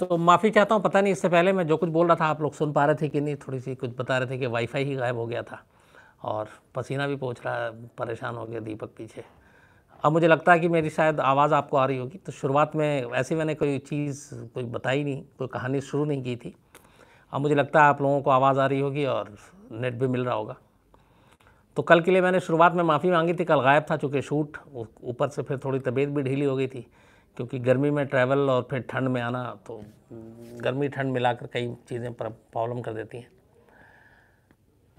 तो माफ़ी चाहता हूँ पता नहीं इससे पहले मैं जो कुछ बोल रहा था आप लोग सुन पा रहे थे कि नहीं थोड़ी सी कुछ बता रहे थे कि वाईफाई ही गायब हो गया था और पसीना भी पहुँच रहा परेशान हो गया दीपक पीछे अब मुझे लगता है कि मेरी शायद आवाज़ आपको आ रही होगी तो शुरुआत में ऐसे मैंने कोई चीज़ कोई बताई नहीं कोई कहानी शुरू नहीं की थी अब मुझे लगता है आप लोगों को आवाज़ आ रही होगी और नेट भी मिल रहा होगा तो कल के लिए मैंने शुरुआत में माफ़ी मांगी थी कल गायब था चूँकि शूट ऊपर से फिर थोड़ी तबीयत भी ढीली हो गई थी क्योंकि गर्मी में ट्रैवल और फिर ठंड में आना तो गर्मी ठंड मिलाकर कई चीज़ें प्रॉब्लम कर देती हैं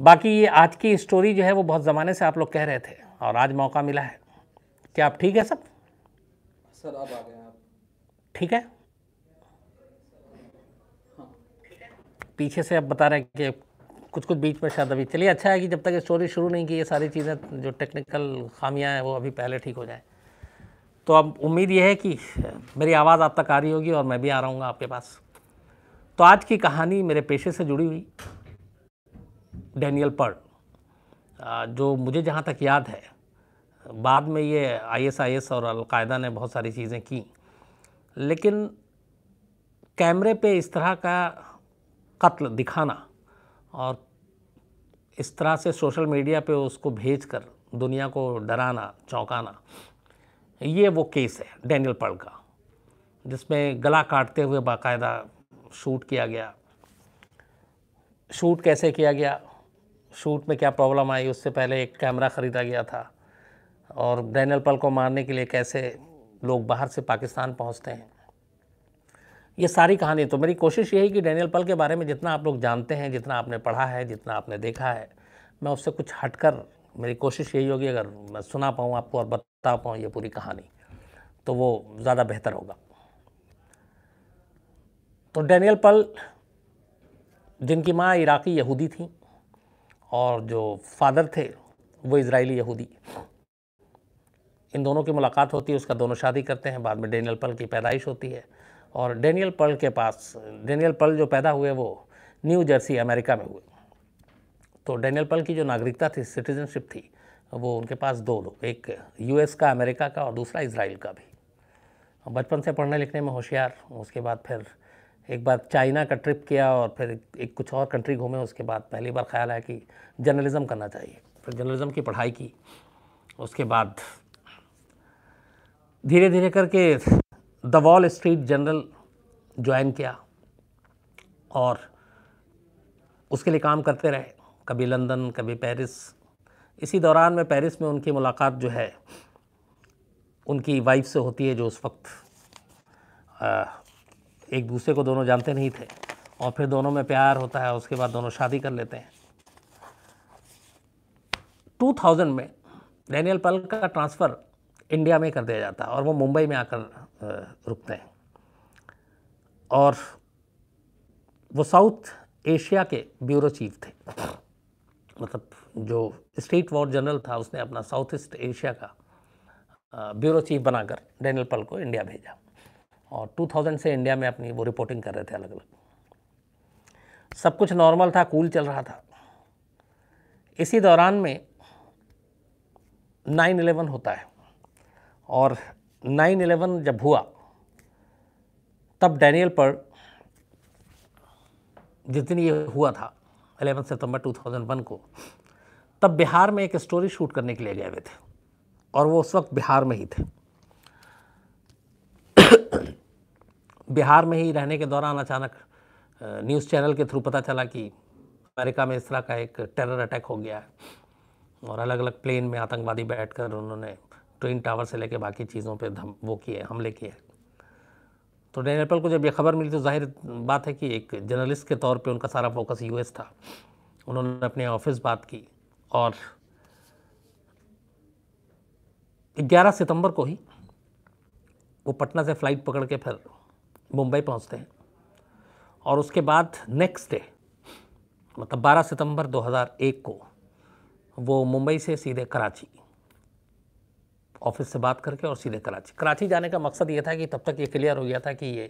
बाकी ये आज की स्टोरी जो है वो बहुत ज़माने से आप लोग कह रहे थे और आज मौका मिला है क्या आप ठीक है सब सर आप आ गए आप ठीक है पीछे से आप बता रहे हैं कि कुछ कुछ बीच में शायद अभी चलिए अच्छा है कि जब तक स्टोरी शुरू नहीं की ये सारी चीज़ें जो टेक्निकल खामियां हैं वो अभी पहले ठीक हो जाएं तो अब उम्मीद यह है कि मेरी आवाज़ आप तक आ रही होगी और मैं भी आ रहा हूँ आपके पास तो आज की कहानी मेरे पेशे से जुड़ी हुई डैनियल पर जो मुझे जहाँ तक याद है बाद में ये आईएसआईएस और अलकायदा ने बहुत सारी चीज़ें की लेकिन कैमरे पे इस तरह का कत्ल दिखाना और इस तरह से सोशल मीडिया पे उसको भेज कर दुनिया को डराना चौंकाना ये वो केस है डैनियल पर्ल का जिसमें गला काटते हुए बाकायदा शूट किया गया शूट कैसे किया गया शूट में क्या प्रॉब्लम आई उससे पहले एक कैमरा ख़रीदा गया था और डैनियल पल को मारने के लिए कैसे लोग बाहर से पाकिस्तान पहुंचते हैं ये सारी कहानी तो मेरी कोशिश यही कि डैनियल पल के बारे में जितना आप लोग जानते हैं जितना आपने पढ़ा है जितना आपने देखा है मैं उससे कुछ हटकर मेरी कोशिश यही होगी अगर मैं सुना पाऊँ आपको और बता ताप हों ये पूरी कहानी तो वो ज़्यादा बेहतर होगा तो डैनियल पल जिनकी माँ इराक़ी यहूदी थी और जो फादर थे वो इसराइली यहूदी इन दोनों की मुलाकात होती है उसका दोनों शादी करते हैं बाद में डैनियल पल की पैदाइश होती है और डैनियल पल के पास डैनियल पल जो पैदा हुए वो न्यू जर्सी अमेरिका में हुए तो डैनियल पल की जो नागरिकता थी सिटीजनशिप थी वो उनके पास दो लोग एक यूएस का अमेरिका का और दूसरा इसराइल का भी बचपन से पढ़ने लिखने में होशियार उसके बाद फिर एक बार चाइना का ट्रिप किया और फिर एक, एक कुछ और कंट्री घूमे उसके बाद पहली बार ख्याल आया कि जर्नलिज़म करना चाहिए फिर जर्नलिज़म की पढ़ाई की उसके बाद धीरे धीरे करके the Wall Street Journal join किया और उसके लिए काम करते रहे कभी लंदन कभी पेरिस इसी दौरान में पेरिस में उनकी मुलाकात जो है उनकी वाइफ से होती है जो उस वक्त एक दूसरे को दोनों जानते नहीं थे और फिर दोनों में प्यार होता है उसके बाद दोनों शादी कर लेते हैं 2000 में डैनियल पल का ट्रांसफ़र इंडिया में कर दिया जाता है और वो मुंबई में आकर रुकते हैं और वो साउथ एशिया के ब्यूरो चीफ थे मतलब जो स्टेट वॉर जनरल था उसने अपना साउथ ईस्ट एशिया का ब्यूरो चीफ बनाकर डैनियल पल को इंडिया भेजा और 2000 से इंडिया में अपनी वो रिपोर्टिंग कर रहे थे अलग अलग सब कुछ नॉर्मल था कूल चल रहा था इसी दौरान में नाइन इलेवन होता है और नाइन इलेवन जब हुआ तब डैनियल पर जिस दिन ये हुआ था 11 सितंबर 2001 को तब बिहार में एक स्टोरी शूट करने के लिए गए हुए थे और वो उस वक्त बिहार में ही थे बिहार में ही रहने के दौरान अचानक न्यूज़ चैनल के थ्रू पता चला कि अमेरिका में इस तरह का एक टेरर अटैक हो गया है और अलग अलग प्लेन में आतंकवादी बैठकर उन्होंने ट्विन टावर से लेकर बाकी चीज़ों पर धम वो किए हमले किए तो डैनियल पेल को जब यह खबर मिली तो जाहिर बात है कि एक जर्नलिस्ट के तौर पे उनका सारा फोकस यूएस था उन्होंने अपने ऑफिस बात की और 11 सितंबर को ही वो पटना से फ़्लाइट पकड़ के फिर मुंबई पहुंचते हैं और उसके बाद नेक्स्ट डे मतलब 12 सितंबर 2001 को वो मुंबई से सीधे कराची ऑफिस से बात करके और सीधे कराची कराची जाने का मकसद ये था कि तब तक ये क्लियर हो गया था कि ये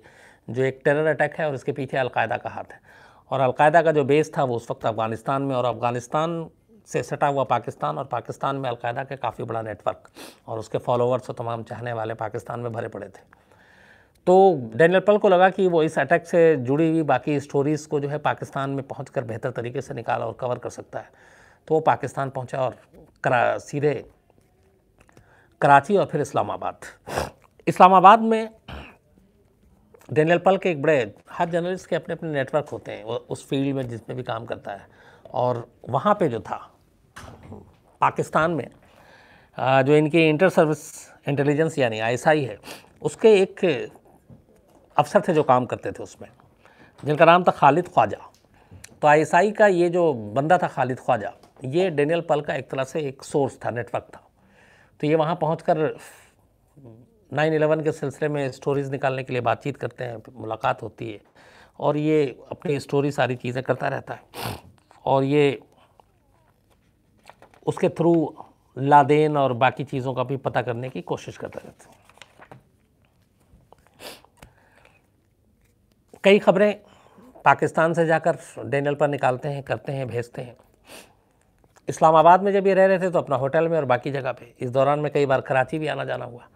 जो एक टेरर अटैक है और इसके पीछे अलकायदा का हाथ है और अलकायदा का जो बेस था वो उस वक्त अफ़गानिस्तान में और अफ़गानिस्तान से सटा हुआ पाकिस्तान और पाकिस्तान में अलकायदा के काफ़ी बड़ा नेटवर्क और उसके फॉलोअर्स और तमाम चाहने वाले पाकिस्तान में भरे पड़े थे तो डैनियल पल को लगा कि वो इस अटैक से जुड़ी हुई बाकी स्टोरीज़ को जो है पाकिस्तान में पहुँच बेहतर तरीके से निकाला और कवर कर सकता है तो वो पाकिस्तान पहुँचा और करा सीधे कराची और फिर इस्लामाबाद इस्लामाबाद में डेनियल पल के एक बड़े हर जर्नलिस्ट के अपने अपने नेटवर्क होते हैं वो उस फील्ड में जिसमें भी काम करता है और वहाँ पे जो था पाकिस्तान में जो इनकी इंटर सर्विस इंटेलिजेंस यानी आईएसआई है उसके एक अफसर थे जो काम करते थे उसमें जिनका नाम था खालिद ख्वाजा तो आईएसआई का ये जो बंदा था खालिद ख्वाजा ये डेनियल पल का एक तरह से एक सोर्स था नेटवर्क था तो ये वहाँ पहुँच कर नाइन एलेवन के सिलसिले में स्टोरीज़ निकालने के लिए बातचीत करते हैं मुलाकात होती है और ये अपनी स्टोरी सारी चीज़ें करता रहता है और ये उसके थ्रू लादेन और बाकी चीज़ों का भी पता करने की कोशिश करता रहता है कई खबरें पाकिस्तान से जाकर डेनल पर निकालते हैं करते हैं भेजते हैं इस्लामाबाद में जब ये रह रहे थे तो अपना होटल में और बाकी जगह पे इस दौरान में कई बार कराची भी आना जाना हुआ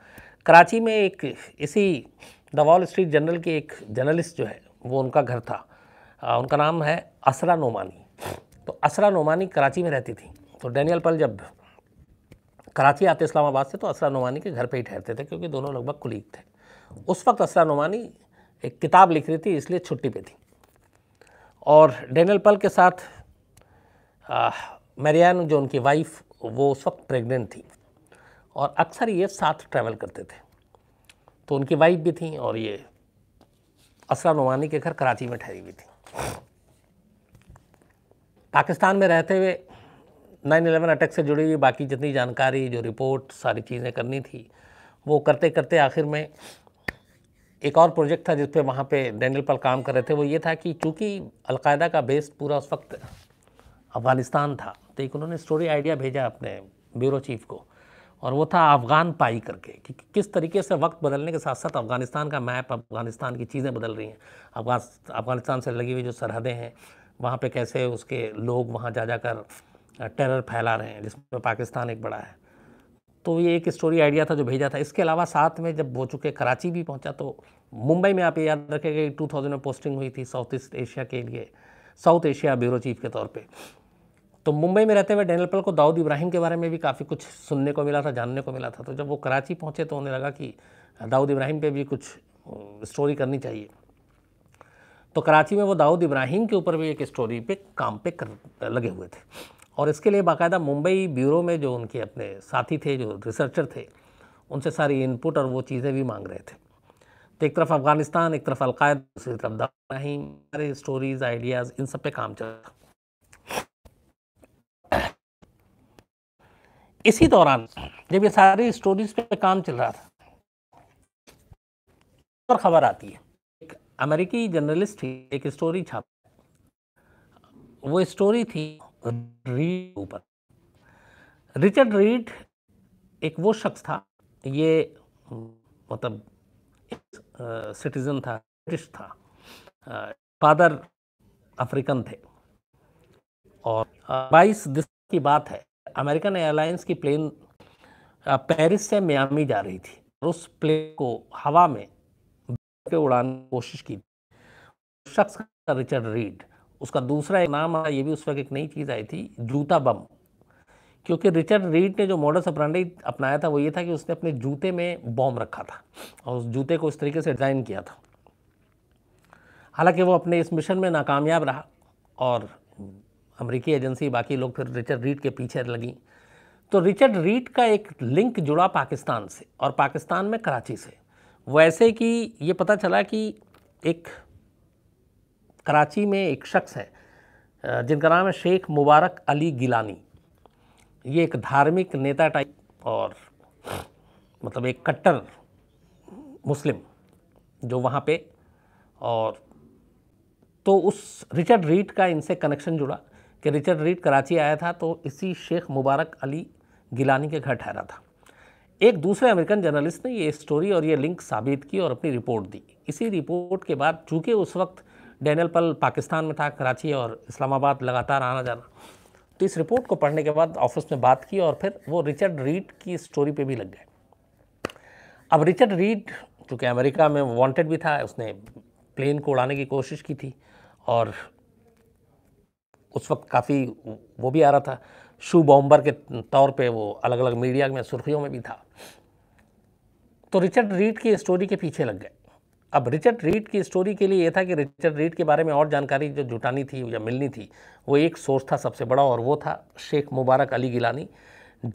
कराची में एक इसी द वॉल स्ट्रीट जर्नल की एक जर्नलिस्ट जो है वो उनका घर था आ, उनका नाम है असरा नोमानी तो असरा नोमानी कराची में रहती थी तो डैनियल पल जब कराची आते इस्लामाबाद से तो असरा नोमानी के घर पर ही ठहरते थे क्योंकि दोनों लगभग कुलीग थे उस वक्त असरा नोमानी एक किताब लिख रही थी इसलिए छुट्टी पे थी और डैनियल पल के साथ मैरियान जो उनकी वाइफ वो उस वक्त प्रेग्नेंट थी और अक्सर ये साथ ट्रैवल करते थे तो उनकी वाइफ भी थी और ये असरा नवानी के घर कराची में ठहरी हुई थी पाकिस्तान में रहते हुए नाइन अलेवन अटैक से जुड़ी हुई बाकी जितनी जानकारी जो रिपोर्ट सारी चीज़ें करनी थी वो करते करते आखिर में एक और प्रोजेक्ट था जिस पर वहाँ पर डेंडल पर काम कर रहे थे वो ये था कि चूँकि अलकायदा का बेस पूरा उस वक्त अफ़गानिस्तान था तो एक उन्होंने स्टोरी आइडिया भेजा अपने ब्यूरो चीफ को और वो था अफ़गान पाई करके कि किस तरीके से वक्त बदलने के साथ साथ अफ़गानिस्तान का मैप अफ़गानिस्तान की चीज़ें बदल रही हैं अफगान अफ़गानिस्तान से लगी हुई जो सरहदें हैं वहाँ पे कैसे उसके लोग वहाँ जा जाकर टेरर फैला रहे हैं जिसमें पाकिस्तान एक बड़ा है तो ये एक स्टोरी आइडिया था जो भेजा था इसके अलावा साथ में जब हो चुके कराची भी पहुँचा तो मुंबई में आप ये याद रखें कि टू में पोस्टिंग हुई थी साउथ ईस्ट एशिया के लिए साउथ एशिया ब्यूरो चीफ के तौर पर तो मुंबई में रहते हुए पल को दाऊद इब्राहिम के बारे में भी काफ़ी कुछ सुनने को मिला था जानने को मिला था तो जब वो कराची पहुँचे तो उन्हें लगा कि दाऊद इब्राहिम पे भी कुछ स्टोरी करनी चाहिए तो कराची में वो दाऊद इब्राहिम के ऊपर भी एक स्टोरी पे काम पे कर लगे हुए थे और इसके लिए बाकायदा मुंबई ब्यूरो में जो उनके अपने साथी थे जो रिसर्चर थे उनसे सारी इनपुट और वो चीज़ें भी मांग रहे थे तो एक तरफ अफ़गानिस्तान एक तरफ अलकायदा दूसरी तरफ दाऊद इब्राहिम सारे स्टोरीज़ आइडियाज़ इन सब पे काम चल रहा इसी दौरान जब ये सारी स्टोरीज पे काम चल रहा था और खबर आती है एक अमेरिकी जर्नलिस्ट थी एक स्टोरी छाप वो स्टोरी थी रीड ऊपर रिचर्ड रीड एक वो शख्स था ये मतलब सिटीजन था ब्रिटिश था फादर अफ्रीकन थे और 22 दिसंबर की बात है अमेरिकन एयरलाइंस की प्लेन पेरिस से मियामी जा रही थी और उस प्लेन को हवा में के उड़ाने की कोशिश की शख्स का रिचर्ड रीड उसका दूसरा एक नाम आया ये भी उस वक्त एक नई चीज़ आई थी जूता बम क्योंकि रिचर्ड रीड ने जो मॉडल ऑपरेंडी अपनाया था वो ये था कि उसने अपने जूते में बॉम्ब रखा था और उस जूते को इस तरीके से डिज़ाइन किया था हालांकि वो अपने इस मिशन में नाकामयाब रहा और अमेरिकी एजेंसी बाकी लोग फिर रिचर्ड रीड के पीछे लगी तो रिचर्ड रीड का एक लिंक जुड़ा पाकिस्तान से और पाकिस्तान में कराची से वैसे कि ये पता चला कि एक कराची में एक शख्स है जिनका नाम है शेख मुबारक अली गिलानी ये एक धार्मिक नेता टाइप और मतलब एक कट्टर मुस्लिम जो वहाँ पे और तो उस रिचर्ड रीड का इनसे कनेक्शन जुड़ा कि रिचर्ड रीड कराची आया था तो इसी शेख मुबारक अली गिलानी के घर ठहरा था एक दूसरे अमेरिकन जर्नलिस्ट ने ये स्टोरी और ये लिंक साबित की और अपनी रिपोर्ट दी इसी रिपोर्ट के बाद चूँकि उस वक्त डैनियल पल पाकिस्तान में था कराची और इस्लामाबाद लगातार आना जाना तो इस रिपोर्ट को पढ़ने के बाद ऑफिस में बात की और फिर वो रिचर्ड रीड की स्टोरी पे भी लग गए अब रिचर्ड रीड चूँकि अमेरिका में वांटेड भी था उसने प्लेन को उड़ाने की कोशिश की थी और उस वक्त काफ़ी वो भी आ रहा था शू बॉम्बर के तौर पे वो अलग अलग मीडिया में सुर्खियों में भी था तो रिचर्ड रीड की स्टोरी के पीछे लग गए अब रिचर्ड रीड की स्टोरी के लिए यह था कि रिचर्ड रीड के बारे में और जानकारी जो जुटानी थी या मिलनी थी वो एक सोर्स था सबसे बड़ा और वो था शेख मुबारक अली गिलानी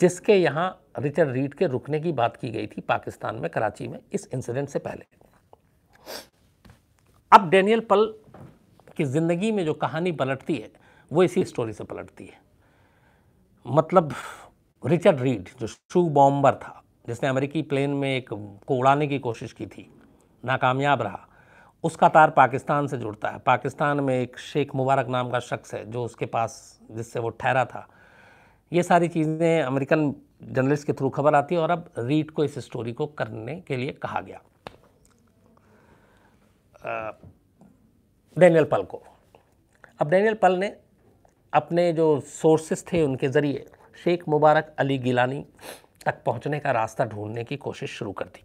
जिसके यहाँ रिचर्ड रीड के रुकने की बात की गई थी पाकिस्तान में कराची में इस इंसिडेंट से पहले अब डेनियल पल की ज़िंदगी में जो कहानी पलटती है वो इसी स्टोरी से पलटती है मतलब रिचर्ड रीड जो शू बॉम्बर था जिसने अमेरिकी प्लेन में एक को उड़ाने की कोशिश की थी नाकामयाब रहा उसका तार पाकिस्तान से जुड़ता है पाकिस्तान में एक शेख मुबारक नाम का शख्स है जो उसके पास जिससे वो ठहरा था ये सारी चीज़ें अमेरिकन जर्नलिस्ट के थ्रू खबर आती है और अब रीड को इस स्टोरी को करने के लिए कहा गया डेनियल पल को अब डेनियल पल ने अपने जो सोर्सेस थे उनके ज़रिए शेख मुबारक अली गिलानी तक पहुंचने का रास्ता ढूंढने की कोशिश शुरू कर दी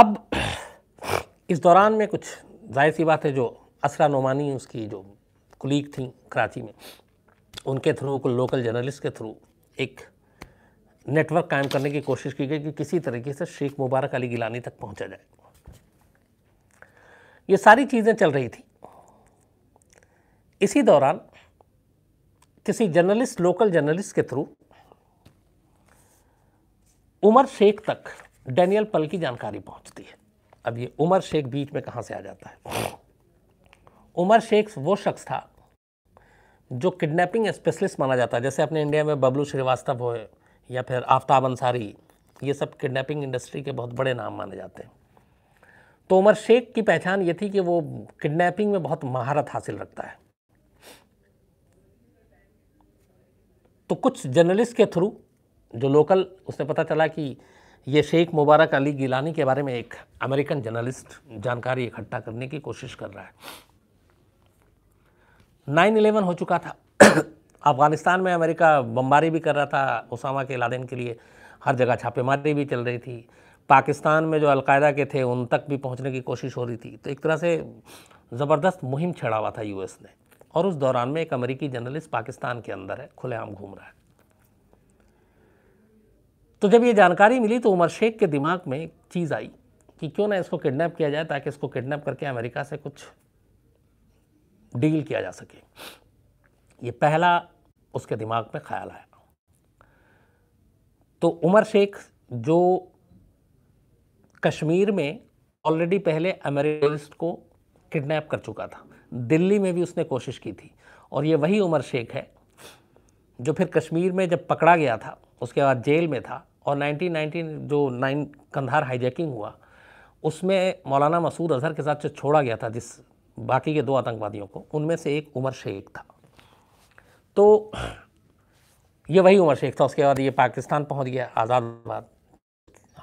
अब इस दौरान में कुछ जाहिर सी बात है जो असरा नोमानी उसकी जो कुलीग थी कराची में उनके थ्रू कुछ लोकल जर्नलिस्ट के थ्रू एक नेटवर्क कायम करने की कोशिश की गई कि, कि किसी तरीके से शेख मुबारक अली गिलानी तक पहुंचा जाए ये सारी चीज़ें चल रही थी इसी दौरान किसी जर्नलिस्ट लोकल जर्नलिस्ट के थ्रू उमर शेख तक डैनियल पल की जानकारी पहुंचती है अब ये उमर शेख बीच में कहाँ से आ जाता है उमर शेख वो शख्स था जो किडनैपिंग स्पेशलिस्ट माना जाता है जैसे अपने इंडिया में बबलू श्रीवास्तव हो या फिर आफ्ताब अंसारी ये सब किडनैपिंग इंडस्ट्री के बहुत बड़े नाम माने जाते हैं तो उमर शेख की पहचान ये थी कि वो किडनैपिंग में बहुत महारत हासिल रखता है तो कुछ जर्नलिस्ट के थ्रू जो लोकल उसने पता चला कि ये शेख मुबारक अली गिलानी के बारे में एक अमेरिकन जर्नलिस्ट जानकारी इकट्ठा करने की कोशिश कर रहा है नाइन इलेवन हो चुका था अफ़गानिस्तान में अमेरिका बमबारी भी कर रहा था उसामा के लादेन के लिए हर जगह छापेमारी भी चल रही थी पाकिस्तान में जो अलकायदा के थे उन तक भी पहुंचने की कोशिश हो रही थी तो एक तरह से ज़बरदस्त मुहिम छेड़ा हुआ था यूएस ने और उस दौरान में एक अमेरिकी जर्नलिस्ट पाकिस्तान के अंदर है खुलेआम घूम रहा है तो जब ये जानकारी मिली तो उमर शेख के दिमाग में एक चीज़ आई कि क्यों ना इसको किडनैप किया जाए ताकि इसको किडनैप करके अमेरिका से कुछ डील किया जा सके ये पहला उसके दिमाग में ख्याल आया तो उमर शेख जो कश्मीर में ऑलरेडी पहले अमेरिकस्ट को किडनैप कर चुका था दिल्ली में भी उसने कोशिश की थी और ये वही उमर शेख है जो फिर कश्मीर में जब पकड़ा गया था उसके बाद जेल में था और 1919 जो नाइन कंधार हाईजैकिंग हुआ उसमें मौलाना मसूद अजहर के साथ जो छोड़ा गया था जिस बाकी के दो आतंकवादियों को उनमें से एक उमर शेख था तो ये वही उमर शेख था उसके बाद ये पाकिस्तान पहुंच गया आज़ाद बाद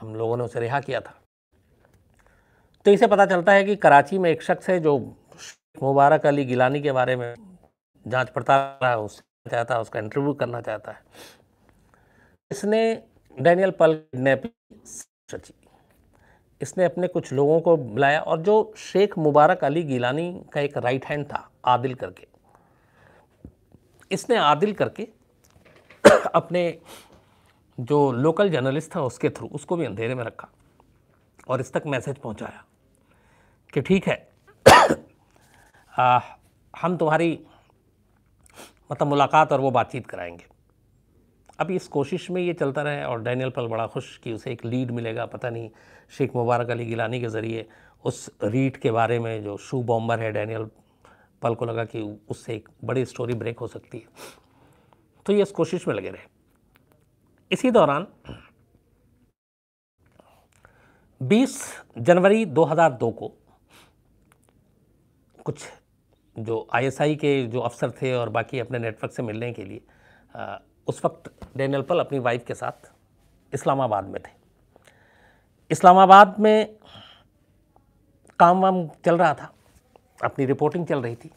हम लोगों ने उसे रिहा किया था तो इसे पता चलता है कि कराची में एक शख्स है जो मुबारक अली गिलानी के बारे में जांच पड़ताल रहा उससे चाहता है उसका इंटरव्यू करना चाहता है इसने डैनियल पल किडनैपिंग सची इसने अपने कुछ लोगों को बुलाया और जो शेख मुबारक अली गिलानी का एक राइट हैंड था आदिल करके इसने आदिल करके अपने जो लोकल जर्नलिस्ट था उसके थ्रू उसको भी अंधेरे में रखा और इस तक मैसेज पहुंचाया कि ठीक है आ, हम तुम्हारी मतलब मुलाकात और वो बातचीत कराएंगे अब इस कोशिश में ये चलता रहे और डैनियल पल बड़ा खुश कि उसे एक लीड मिलेगा पता नहीं शेख मुबारक अली गिलानी के ज़रिए उस रीड के बारे में जो शू बॉम्बर है डैनियल पल को लगा कि उससे एक बड़ी स्टोरी ब्रेक हो सकती है तो ये इस कोशिश में लगे रहे इसी दौरान 20 जनवरी 2002 को कुछ जो आईएसआई के जो अफसर थे और बाकी अपने नेटवर्क से मिलने के लिए आ, उस वक्त डेनल पल अपनी वाइफ के साथ इस्लामाबाद में थे इस्लामाबाद में काम वाम चल रहा था अपनी रिपोर्टिंग चल रही थी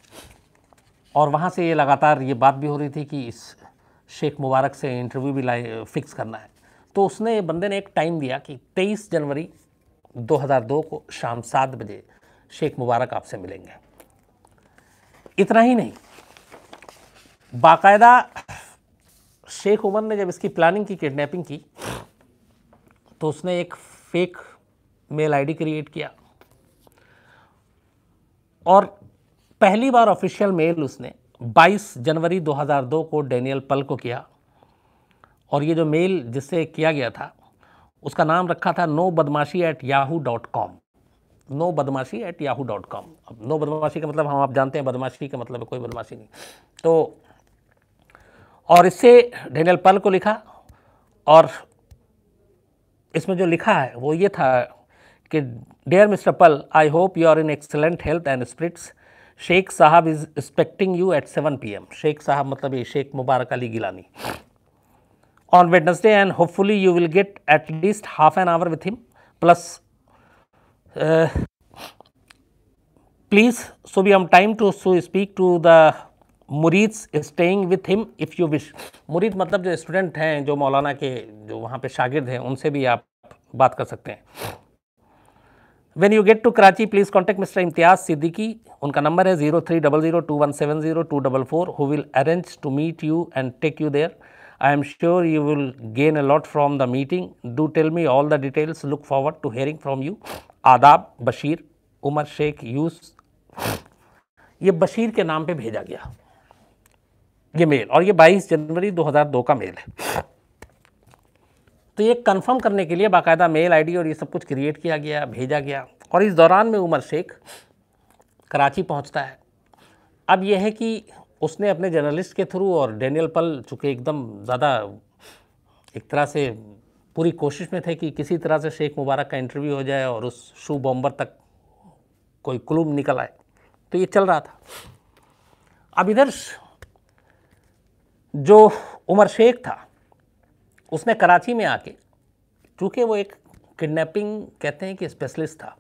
और वहाँ से ये लगातार ये बात भी हो रही थी कि इस शेख मुबारक से इंटरव्यू भी लाए फिक्स करना है तो उसने बंदे ने एक टाइम दिया कि 23 जनवरी 2002 को शाम सात बजे शेख मुबारक आपसे मिलेंगे इतना ही नहीं बाकायदा शेख उमर ने जब इसकी प्लानिंग की किडनैपिंग की तो उसने एक फेक मेल आईडी क्रिएट किया और पहली बार ऑफिशियल मेल उसने 22 जनवरी 2002 को डेनियल पल को किया और ये जो मेल जिससे किया गया था उसका नाम रखा था no badmashi at Yahoo dot com no badmashi at Yahoo dot com अब नो बदमाशी का मतलब हम आप जानते हैं बदमाशी का मतलब कोई बदमाशी नहीं तो और इससे डेनियल पल को लिखा और इसमें जो लिखा है वो ये था कि dear mister Pearl I hope you are in excellent health and spirits Sheikh sahab is expecting you at seven P M Sheikh sahab मतलब ये Sheikh Mubarak Ali Gilani on Wednesday and hopefully you will get at least half an hour with him plus Uh, please so we have time to so speak to the murids staying with him if you wish मुरीद मतलब जो student हैं जो मौलाना के जो वहाँ पे शागिद हैं उनसे भी आप बात कर सकते हैं when you get to Karachi please contact mister Imtiaz Siddiqui उनका नंबर है zero three double zero two one seven zero two double four who will arrange to meet you and take you there I am sure you will gain a lot from the meeting do tell me all the details look forward to hearing from you adab Bashir Umar Sheikh use ये बशीर के नाम पे भेजा गया ये mail और ये 22 जनवरी 2002 का मेल है तो ये कंफर्म करने के लिए बाकायदा मेल आईडी और ये सब कुछ क्रिएट किया गया भेजा गया और इस दौरान में उमर शेख कराची पहुंचता है अब यह है कि उसने अपने जर्नलिस्ट के थ्रू और डेनियल पल चूँकि एकदम ज़्यादा एक तरह से पूरी कोशिश में थे कि किसी तरह से शेख मुबारक का इंटरव्यू हो जाए और उस शू बॉम्बर तक कोई क्लूम निकल आए तो ये चल रहा था अब इधर जो उमर शेख था उसने कराची में आके चूँकि वो एक किडनैपिंग कहते हैं कि स्पेशलिस्ट था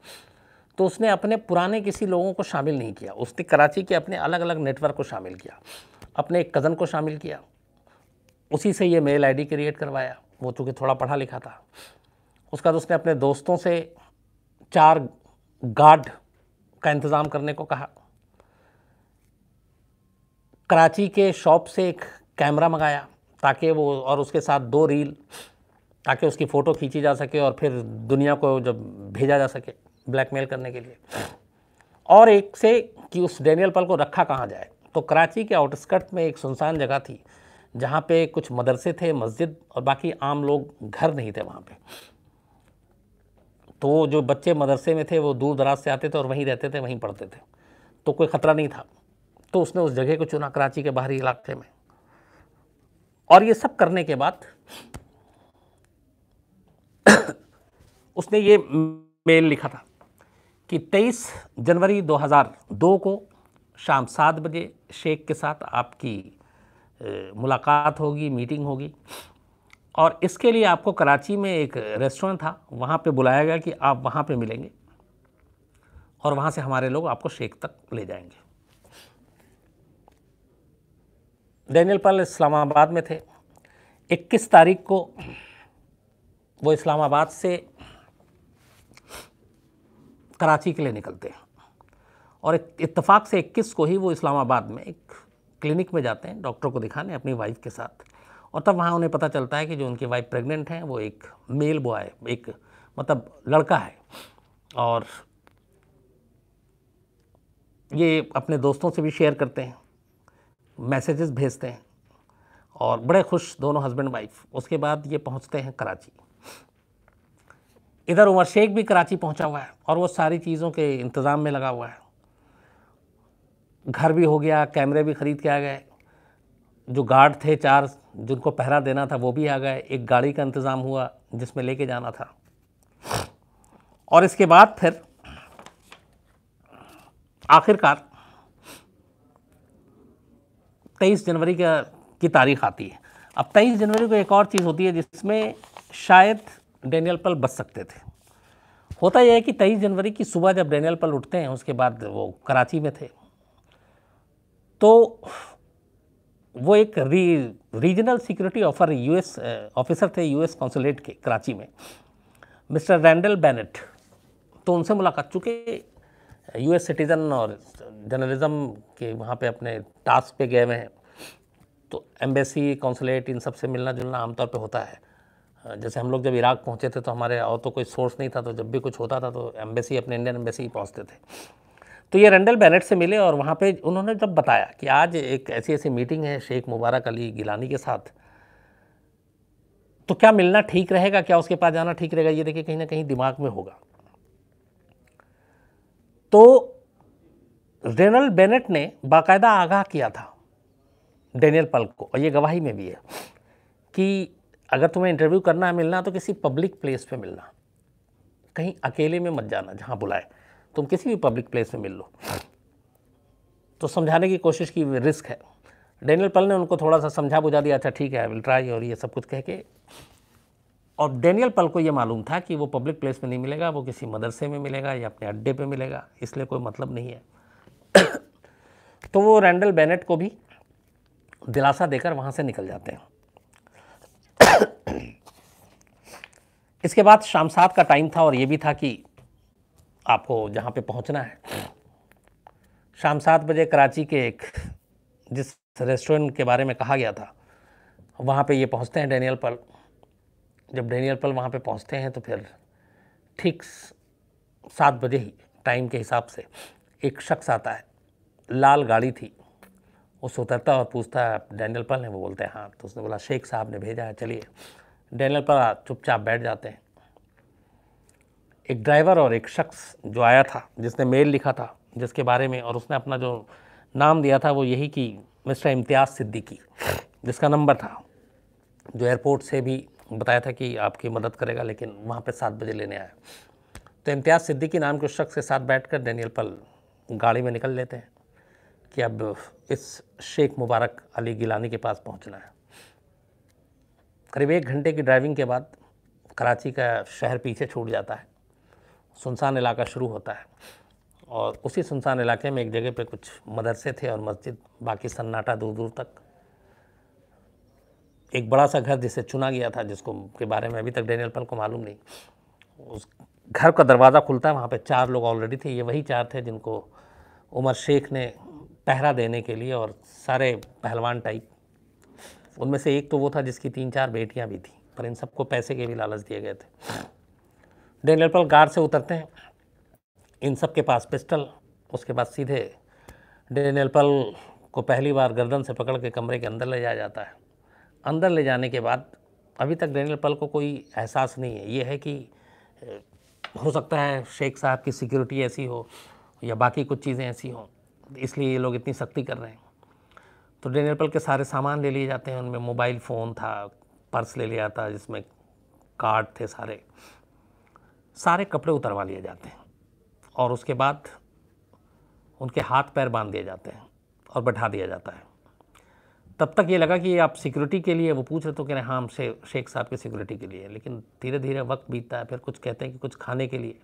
तो उसने अपने पुराने किसी लोगों को शामिल नहीं किया उसने कराची के अपने अलग अलग नेटवर्क को शामिल किया अपने एक कज़न को शामिल किया उसी से ये मेल आईडी क्रिएट करवाया वो चूँकि थोड़ा पढ़ा लिखा था उसके बाद उसने अपने दोस्तों से चार गार्ड का इंतज़ाम करने को कहा कराची के शॉप से एक कैमरा मंगाया ताकि वो और उसके साथ दो रील ताकि उसकी फ़ोटो खींची जा सके और फिर दुनिया को जब भेजा जा सके ब्लैकमेल करने के लिए और एक से कि उस डेनियल पल को रखा कहाँ जाए तो कराची के आउटस्कर्ट में एक सुनसान जगह थी जहाँ पे कुछ मदरसे थे मस्जिद और बाकी आम लोग घर नहीं थे वहाँ पे तो जो बच्चे मदरसे में थे वो दूर दराज से आते थे और वहीं रहते थे वहीं पढ़ते थे तो कोई ख़तरा नहीं था तो उसने उस जगह को चुना कराची के बाहरी इलाके में और ये सब करने के बाद उसने ये मेल लिखा था कि 23 जनवरी 2002 को शाम सात बजे शेख के साथ आपकी मुलाकात होगी मीटिंग होगी और इसके लिए आपको कराची में एक रेस्टोरेंट था वहाँ पे बुलाया गया कि आप वहाँ पे मिलेंगे और वहाँ से हमारे लोग आपको शेख तक ले जाएंगे डैनियल पाल इस्लामाबाद में थे 21 तारीख को वो इस्लामाबाद से कराची के लिए निकलते हैं और इतफ़ाक़ से 21 को ही वो इस्लामाबाद में एक क्लिनिक में जाते हैं डॉक्टर को दिखाने अपनी वाइफ के साथ और तब वहाँ उन्हें पता चलता है कि जो उनकी वाइफ प्रेग्नेंट हैं वो एक मेल बॉय एक मतलब लड़का है और ये अपने दोस्तों से भी शेयर करते हैं मैसेजेस भेजते हैं और बड़े खुश दोनों हस्बैंड वाइफ उसके बाद ये पहुँचते हैं कराची इधर उमर शेख भी कराची पहुंचा हुआ है और वो सारी चीज़ों के इंतज़ाम में लगा हुआ है घर भी हो गया कैमरे भी ख़रीद के आ गए जो गार्ड थे चार जिनको पहरा देना था वो भी आ गए एक गाड़ी का इंतज़ाम हुआ जिसमें लेके जाना था और इसके बाद फिर आखिरकार 23 जनवरी का की तारीख आती है अब 23 जनवरी को एक और चीज़ होती है जिसमें शायद डेनियल पल बच सकते थे होता यह है कि 23 जनवरी की सुबह जब डेनियल पल उठते हैं उसके बाद वो कराची में थे तो वो एक री, regional security offer US officer थे यूएस कॉन्सुलेट के कराची में मिस्टर रैंडल बैनेट तो उनसे मुलाकात चूँकि यूएस सिटीज़न और जर्नलिज़म के वहाँ पे अपने टास्क पे गए हुए हैं तो एम्बेसी कॉन्सुलेट इन सब से मिलना जुलना आमतौर पे होता है जैसे हम लोग जब इराक पहुँचे थे तो हमारे और तो कोई सोर्स नहीं था तो जब भी कुछ होता था तो एम्बेसी अपने इंडियन एम्बेसी ही पहुँचते थे तो ये रेंडल बैनेट से मिले और वहाँ पे उन्होंने जब बताया कि आज एक ऐसी ऐसी मीटिंग है शेख मुबारक अली गिलानी के साथ तो क्या मिलना ठीक रहेगा क्या उसके पास जाना ठीक रहेगा ये देखिए कहीं ना कहीं दिमाग में होगा तो रेनल बेनेट ने बाकायदा आगाह किया था डेनियल पल्क को और ये गवाही में भी है कि अगर तुम्हें इंटरव्यू करना है मिलना तो किसी पब्लिक प्लेस पे मिलना कहीं अकेले में मत जाना जहाँ बुलाए तुम किसी भी पब्लिक प्लेस में मिल लो तो समझाने की कोशिश की रिस्क है डेनियल पल ने उनको थोड़ा सा समझा बुझा दिया अच्छा ठीक है आई विल ट्राई और ये सब कुछ कह के और डेनियल पल को ये मालूम था कि वो पब्लिक प्लेस में नहीं मिलेगा वो किसी मदरसे में मिलेगा या अपने अड्डे पे मिलेगा इसलिए कोई मतलब नहीं है तो वो रैंडल बेनेट को भी दिलासा देकर वहाँ से निकल जाते हैं इसके बाद शाम सात का टाइम था और ये भी था कि आपको जहाँ पे पहुँचना है शाम सात बजे कराची के एक जिस रेस्टोरेंट के बारे में कहा गया था वहाँ पे ये पहुँचते हैं डेनियल पल जब डेनियल पल वहाँ पे पहुँचते हैं तो फिर ठीक सात बजे ही टाइम के हिसाब से एक शख्स आता है लाल गाड़ी थी उस उतरता और पूछता है डैनियल पल ने वो बोलते हैं हाँ तो उसने बोला शेख साहब ने भेजा है चलिए डैनियल पल चुपचाप बैठ जाते हैं एक ड्राइवर और एक शख्स जो आया था जिसने मेल लिखा था जिसके बारे में और उसने अपना जो नाम दिया था वो यही कि मिस्टर इम्तियाज़ सिद्दीकी जिसका नंबर था जो एयरपोर्ट से भी बताया था कि आपकी मदद करेगा लेकिन वहाँ पे सात बजे लेने आया तो इम्तियाज़ सिद्दीकी नाम के शख्स के साथ बैठकर डैनियल पल गाड़ी में निकल लेते हैं कि अब इस शेख मुबारक अली गिलानी के पास पहुँचना है करीब एक घंटे की ड्राइविंग के बाद कराची का शहर पीछे छूट जाता है सुनसान इलाका शुरू होता है और उसी सुनसान इलाके में एक जगह पे कुछ मदरसे थे और मस्जिद बाकी सन्नाटा दूर दूर तक एक बड़ा सा घर जिसे चुना गया था जिसको के बारे में अभी तक डेनियल पल को मालूम नहीं उस घर का दरवाज़ा खुलता है वहाँ पे चार लोग ऑलरेडी थे ये वही चार थे जिनको उमर शेख ने पहरा देने के लिए और सारे पहलवान टाइप उनमें से एक तो वो था जिसकी तीन चार बेटियाँ भी थीं पर इन सबको पैसे के भी लालच दिए गए थे डेनियल पल गार से उतरते हैं इन सब के पास पिस्टल उसके बाद सीधे डेनियल पल को पहली बार गर्दन से पकड़ के कमरे के अंदर ले जाया जाता है अंदर ले जाने के बाद अभी तक डेनियल पल को कोई एहसास नहीं है ये है कि हो सकता है शेख साहब की सिक्योरिटी ऐसी हो या बाकी कुछ चीज़ें ऐसी हों इसलिए ये लोग इतनी सख्ती कर रहे हैं तो डेनियल पल के सारे सामान ले लिए जाते हैं उनमें मोबाइल फ़ोन था पर्स ले लिया था जिसमें कार्ड थे सारे सारे कपड़े उतरवा लिए जाते हैं और उसके बाद उनके हाथ पैर बांध दिए जाते हैं और बैठा दिया जाता है तब तक ये लगा कि आप सिक्योरिटी के लिए वो पूछ रहे तो कह रहे हैं हाँ हम शेख साहब की सिक्योरिटी के लिए लेकिन धीरे धीरे वक्त बीतता है फिर कुछ कहते हैं कि कुछ खाने के लिए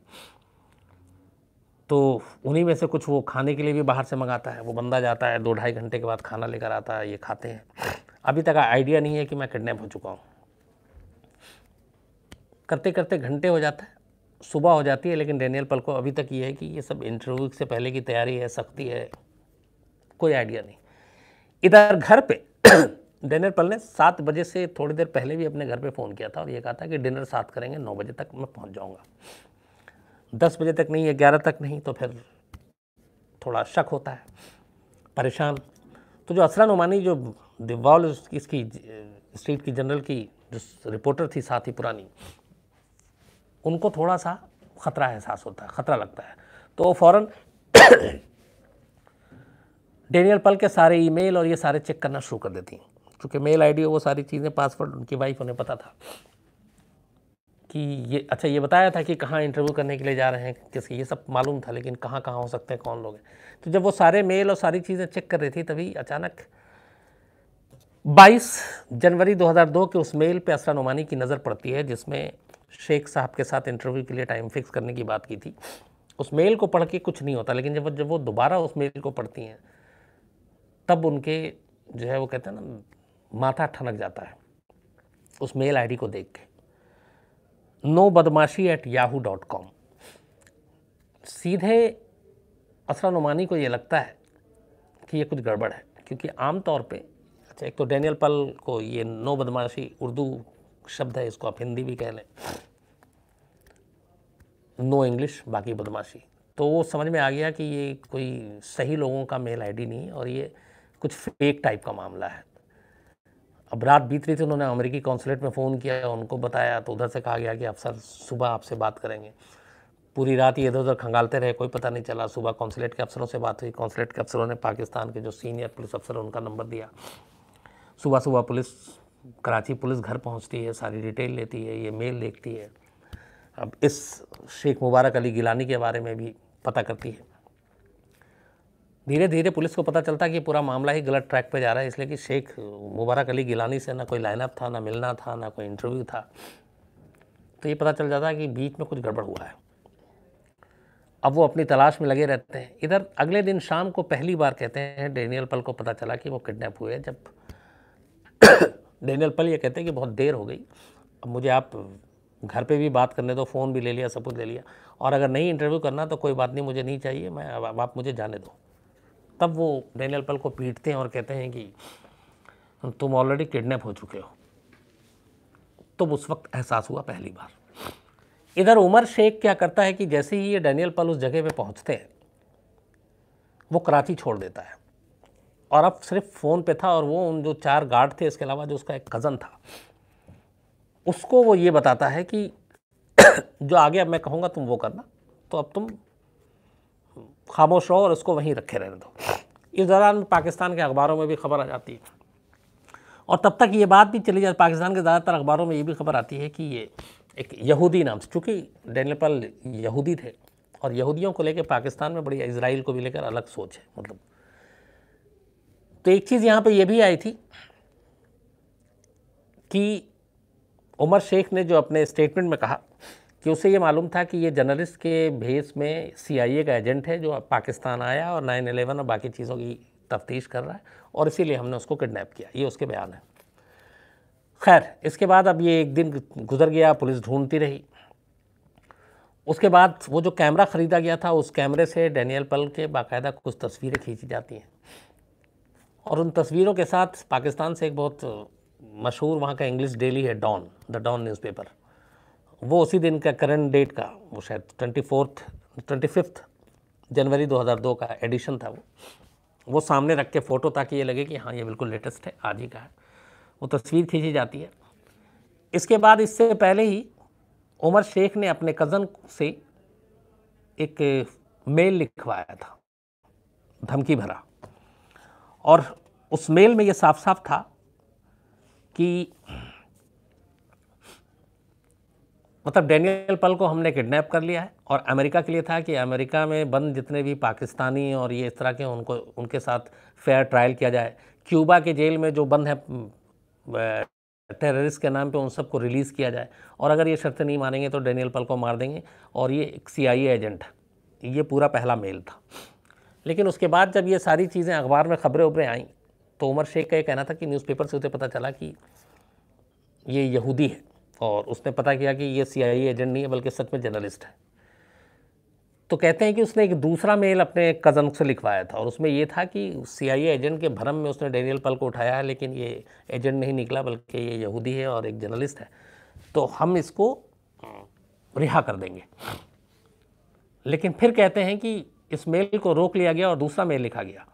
तो उन्हीं में से कुछ वो खाने के लिए भी बाहर से मंगाता है वो बंदा जाता है दो ढाई घंटे के बाद खाना लेकर आता है ये खाते हैं अभी तक आइडिया नहीं है कि मैं किडनैप हो चुका हूँ करते करते घंटे हो जाते हैं सुबह हो जाती है लेकिन डेनियल पल को अभी तक ये है कि ये सब इंटरव्यू से पहले की तैयारी है सख्ती है कोई आइडिया नहीं इधर घर पे डेनियल पल ने सात बजे से थोड़ी देर पहले भी अपने घर पे फ़ोन किया था और ये कहा था कि डिनर साथ करेंगे नौ बजे तक मैं पहुंच जाऊंगा दस बजे तक नहीं है ग्यारह तक नहीं तो फिर थोड़ा शक होता है परेशान तो जो असरा नुमानी जो दिवाल इसकी स्ट्रीट की जनरल की जो रिपोर्टर थी साथ ही पुरानी उनको थोड़ा सा ख़तरा एहसास होता है ख़तरा लगता है तो फ़ौरन डेनियल पल के सारे ईमेल और ये सारे चेक करना शुरू कर देती हैं क्योंकि मेल आईडी वो सारी चीज़ें पासवर्ड उनकी वाइफ उन्हें पता था कि ये अच्छा ये बताया था कि कहाँ इंटरव्यू करने के लिए जा रहे हैं किसके ये सब मालूम था लेकिन कहाँ कहाँ हो सकते हैं कौन लोग हैं तो जब वो सारे मेल और सारी चीज़ें चेक कर रही थी तभी अचानक 22 जनवरी 2002 के उस मेल पे असरा नुमानी की नज़र पड़ती है जिसमें शेख साहब के साथ इंटरव्यू के लिए टाइम फिक्स करने की बात की थी उस मेल को पढ़ के कुछ नहीं होता लेकिन जब जब वो दोबारा उस मेल को पढ़ती हैं तब उनके जो है वो कहते हैं ना माथा ठनक जाता है उस मेल आईडी को देख के no badmashi at Yahoo dot com सीधे असरा नुमानी को ये लगता है कि ये कुछ गड़बड़ है क्योंकि आमतौर पर अच्छा एक तो डैनियल पल को ये नो बदमाशी उर्दू शब्द है इसको आप हिंदी भी कह लें नो इंग्लिश बाकी बदमाशी तो वो समझ में आ गया कि ये कोई सही लोगों का मेल आईडी नहीं और ये कुछ फेक टाइप का मामला है अब रात बीत रही थी उन्होंने अमेरिकी कौंसुलेट में फ़ोन किया उनको बताया तो उधर से कहा गया कि आप सर सुबह आपसे बात करेंगे पूरी रात ये इधर उधर खंगालते रहे कोई पता नहीं चला सुबह कौंसुलेट के अफसरों से बात हुई कौंसुलेट के अफसरों ने पाकिस्तान के जो सीनियर पुलिस अफसर उनका नंबर दिया सुबह सुबह पुलिस कराची पुलिस घर पहुंचती है सारी डिटेल लेती है ये मेल देखती है अब इस शेख मुबारक अली गिलानी के बारे में भी पता करती है धीरे धीरे पुलिस को पता चलता है कि पूरा मामला ही गलत ट्रैक पर जा रहा है इसलिए कि शेख मुबारक अली गिलानी से ना कोई लाइनअप था ना मिलना था ना कोई इंटरव्यू था तो ये पता चल जाता है कि बीच में कुछ गड़बड़ हुआ है अब वो अपनी तलाश में लगे रहते हैं इधर अगले दिन शाम को पहली बार कहते हैं डेनियल पल को पता चला कि वो किडनैप हुए जब डेनियल पल ये कहते हैं कि बहुत देर हो गई अब मुझे आप घर पे भी बात करने दो फ़ोन भी ले लिया सब कुछ ले लिया और अगर नहीं इंटरव्यू करना तो कोई बात नहीं मुझे नहीं चाहिए मैं अब आप मुझे जाने दो तब वो डेनियल पल को पीटते हैं और कहते हैं कि तुम ऑलरेडी किडनैप हो चुके हो तो उस वक्त एहसास हुआ पहली बार इधर उमर शेख क्या करता है कि जैसे ही ये डैनियल पल उस जगह पे पहुंचते हैं वो कराची छोड़ देता है और अब सिर्फ फ़ोन पे था और वो उन जो चार गार्ड थे इसके अलावा जो उसका एक कज़न था उसको वो ये बताता है कि जो आगे अब मैं कहूँगा तुम वो करना तो अब तुम खामोश रहो और उसको वहीं रखे रहने दो इस दौरान पाकिस्तान के अखबारों में भी खबर आ जाती है और तब तक ये बात भी चली जाती पाकिस्तान के ज़्यादातर अखबारों में ये भी खबर आती है कि ये एक यहूदी नाम से चूँकि डेनपल यहूदी थे और यहूदियों को लेकर पाकिस्तान में बड़ी इसराइल को भी लेकर अलग सोच है मतलब तो एक चीज़ यहाँ पे ये भी आई थी कि उमर शेख ने जो अपने स्टेटमेंट में कहा कि उसे ये मालूम था कि ये जर्नलिस्ट के भेस में सीआईए का एजेंट है जो पाकिस्तान आया और नाइन अलेवन और बाकी चीज़ों की तफ्तीश कर रहा है और इसीलिए हमने उसको किडनैप किया ये उसके बयान है खैर इसके बाद अब ये एक दिन गुजर गया पुलिस ढूंढती रही उसके बाद वो जो कैमरा ख़रीदा गया था उस कैमरे से डैनियल पल के बाकायदा कुछ तस्वीरें खींची जाती हैं और उन तस्वीरों के साथ पाकिस्तान से एक बहुत मशहूर वहाँ का इंग्लिश डेली है डॉन द डॉन न्यूज़पेपर वो उसी दिन का करंट डेट का वो शायद ट्वेंटी फोर्थ ट्वेंटी फिफ्थ जनवरी 2002 का एडिशन था वो वो सामने रख के फ़ोटो ताकि ये लगे कि हाँ ये बिल्कुल लेटेस्ट है आज ही का है वो तस्वीर खींची जाती है इसके बाद इससे पहले ही उमर शेख ने अपने कज़न से एक मेल लिखवाया था धमकी भरा और उस मेल में ये साफ साफ था कि मतलब डैनियल पल को हमने किडनैप कर लिया है और अमेरिका के लिए था कि अमेरिका में बंद जितने भी पाकिस्तानी और ये इस तरह के उनको उनके साथ फेयर ट्रायल किया जाए क्यूबा के जेल में जो बंद है टेररिस्ट के नाम पे उन सबको रिलीज़ किया जाए और अगर ये शर्तें नहीं मानेंगे तो डैनियल पल को मार देंगे और ये एक सी एजेंट है ये पूरा पहला मेल था लेकिन उसके बाद जब ये सारी चीज़ें अखबार में खबरें उबरें आईं तो उमर शेख का ये कहना था कि न्यूज़पेपर से उसे पता चला कि ये यहूदी है और उसने पता किया कि ये सी एजेंट नहीं है बल्कि सच में जर्नलिस्ट है तो कहते हैं कि उसने एक दूसरा मेल अपने कज़न से लिखवाया था और उसमें यह था कि सी एजेंट के भ्रम में उसने डेनियल पल को उठाया है लेकिन ये एजेंट नहीं निकला बल्कि ये यहूदी है और एक जर्नलिस्ट है तो हम इसको रिहा कर देंगे लेकिन फिर कहते हैं कि इस मेल को रोक लिया गया और दूसरा मेल लिखा गया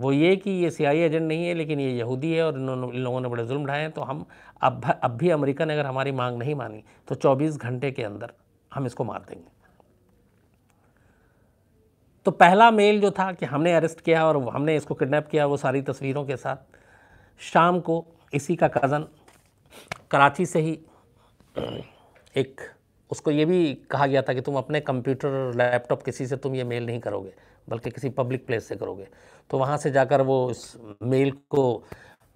वो ये कि ये सीआई एजेंट नहीं है लेकिन ये यहूदी है और इन लोगों ने बड़े जुल्म ढाए हैं तो हम अब अब भी अमेरिका ने अगर हमारी मांग नहीं मानी तो 24 घंटे के अंदर हम इसको मार देंगे तो पहला मेल जो था कि हमने अरेस्ट किया और हमने इसको किडनैप किया वो सारी तस्वीरों के साथ शाम को इसी का कज़न कराची से ही एक उसको ये भी कहा गया था कि तुम अपने कंप्यूटर लैपटॉप किसी से तुम ये मेल नहीं करोगे बल्कि किसी पब्लिक प्लेस से करोगे तो वहाँ से जाकर वो इस मेल को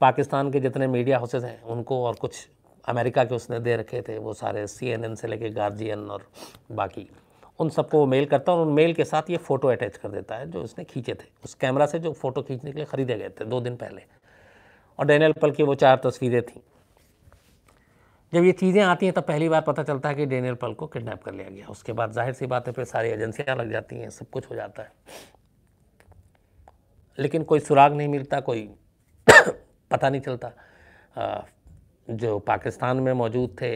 पाकिस्तान के जितने मीडिया हाउसेज हैं उनको और कुछ अमेरिका के उसने दे रखे थे वो सारे सी एन एन से लेके गार्जियन और बाकी उन सबको वो मेल करता है और उन मेल के साथ ये फ़ोटो अटैच कर देता है जो उसने खींचे थे उस कैमरा से जो फ़ोटो खींचने के लिए ख़रीदे गए थे दो दिन पहले और डैनियल पल की वो चार तस्वीरें थीं जब ये चीज़ें आती हैं तब पहली बार पता चलता है कि डेनियल पल को किडनैप कर लिया गया उसके बाद जाहिर सी बात है फिर सारी एजेंसियाँ लग जाती हैं सब कुछ हो जाता है लेकिन कोई सुराग नहीं मिलता कोई पता नहीं चलता जो पाकिस्तान में मौजूद थे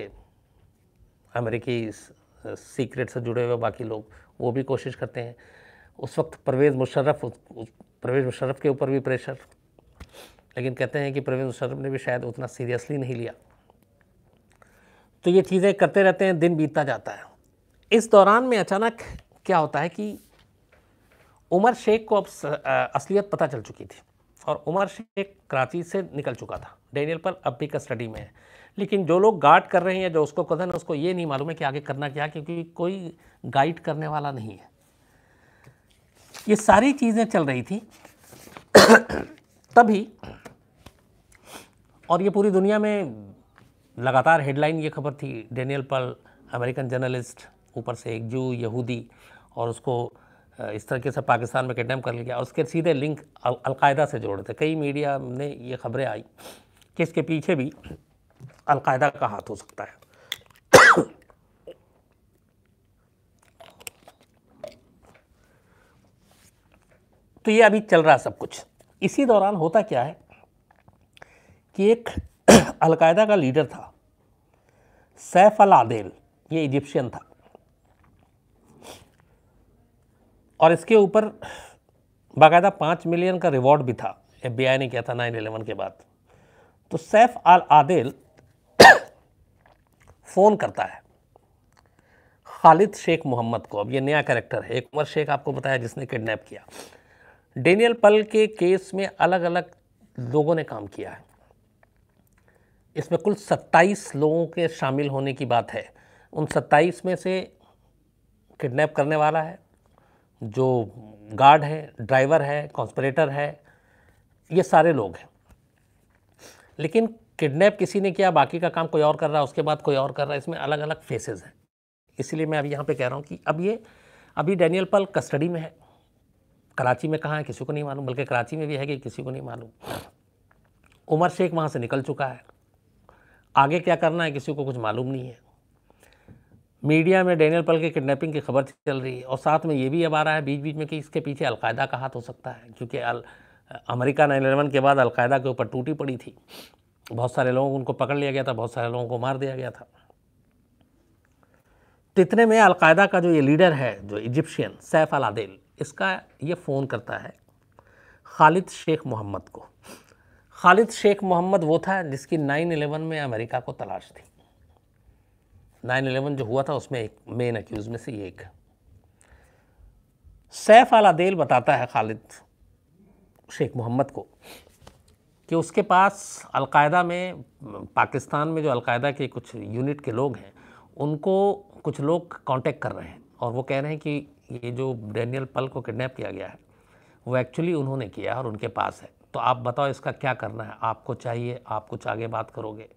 अमेरिकी सीक्रेट से जुड़े हुए बाकी लोग वो भी कोशिश करते हैं उस वक्त परवेज़ मुशर्रफ परवेज़ मुशर्रफ के ऊपर भी प्रेशर लेकिन कहते हैं कि परवेज़ मुशर्रफ ने भी शायद उतना सीरियसली नहीं लिया तो ये चीज़ें करते रहते हैं दिन बीतता जाता है इस दौरान में अचानक क्या होता है कि उमर शेख को अब असलियत पता चल चुकी थी और उमर शेख कराची से निकल चुका था डेनियल पर अब भी कस्टडी में है लेकिन जो लोग गार्ड कर रहे हैं जो उसको कज़न है उसको ये नहीं मालूम है कि आगे करना क्या क्योंकि कोई गाइड करने वाला नहीं है ये सारी चीज़ें चल रही थी तभी और ये पूरी दुनिया में लगातार हेडलाइन ये खबर थी डेनियल पल अमेरिकन जर्नलिस्ट ऊपर से एक जू यहूदी और उसको इस तरीके से पाकिस्तान में कंडेम कर लिया उसके सीधे लिंक अलकायदा से जोड़े थे कई मीडिया ने ये खबरें आई कि इसके पीछे भी अलकायदा का हाथ हो सकता है तो ये अभी चल रहा है सब कुछ इसी दौरान होता क्या है कि एक अलकायदा का लीडर था सैफ अल आदेल ये इजिप्शियन था और इसके ऊपर बाकायदा पाँच मिलियन का रिवॉर्ड भी था एफ बी ने किया था नाइन एलेवन के बाद तो सैफ अल आदेल फ़ोन करता है खालिद शेख मोहम्मद को अब ये नया करेक्टर है एक उमर शेख आपको बताया जिसने किडनैप किया डेनियल पल के केस में अलग अलग लोगों ने काम किया है इसमें कुल 27 लोगों के शामिल होने की बात है उन 27 में से किडनैप करने वाला है जो गार्ड है ड्राइवर है कॉन्स्परेटर है ये सारे लोग हैं लेकिन किडनैप किसी ने किया बाकी का काम कोई और कर रहा है उसके बाद कोई और कर रहा है इसमें अलग अलग फेसेस हैं इसलिए मैं अभी यहाँ पे कह रहा हूँ कि अब ये अभी डैनियल पल कस्टडी में है कराची में कहाँ है किसी को नहीं मालूम बल्कि कराची में भी है कि किसी को नहीं मालूम उमर शेख वहाँ से निकल चुका है आगे क्या करना है किसी को कुछ मालूम नहीं है मीडिया में डेनियल पल के किडनैपिंग की खबर चल रही है और साथ में ये भी अब आ रहा है बीच बीच में कि इसके पीछे अलकायदा का हाथ हो सकता है क्योंकि अमेरिका नाइन अलेवन के बाद अलकायदा के ऊपर टूटी पड़ी थी बहुत सारे लोगों को उनको पकड़ लिया गया था बहुत सारे लोगों को मार दिया गया था इतने में अलकायदा का जो ये लीडर है जो इजिप्शियन सैफ अल आदिल इसका ये फ़ोन करता है खालिद शेख मोहम्मद को खालिद शेख मोहम्मद वो था जिसकी नाइन एलेवन में अमेरिका को तलाश थी नाइन एलेवन जो हुआ था उसमें एक मेन अक्यूज़ में से एक सैफ आला देल बताता है खालिद शेख मोहम्मद को कि उसके पास अलकायदा में पाकिस्तान में जो अलकायदा के कुछ यूनिट के लोग हैं उनको कुछ लोग कांटेक्ट कर रहे हैं और वो कह रहे हैं कि ये जो डैनियल पल को किडनैप किया गया है वो एक्चुअली उन्होंने किया और उनके पास है तो आप बताओ इसका क्या करना है आपको चाहिए आप कुछ आगे बात करोगे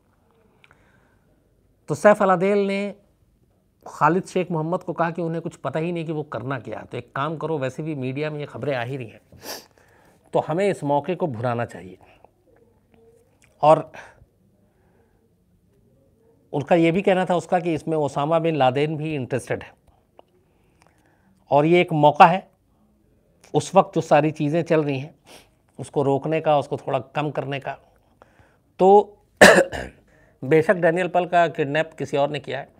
तो सैफ अलादेल ने खालिद शेख मोहम्मद को कहा कि उन्हें कुछ पता ही नहीं कि वो करना क्या है तो एक काम करो वैसे भी मीडिया में ये खबरें आ ही रही हैं तो हमें इस मौके को भुनाना चाहिए और उनका ये भी कहना था उसका कि इसमें ओसामा बिन लादेन भी इंटरेस्टेड है और ये एक मौका है उस वक्त जो सारी चीज़ें चल रही हैं उसको रोकने का उसको थोड़ा कम करने का तो बेशक डैनियल पल का किडनैप किसी और ने किया है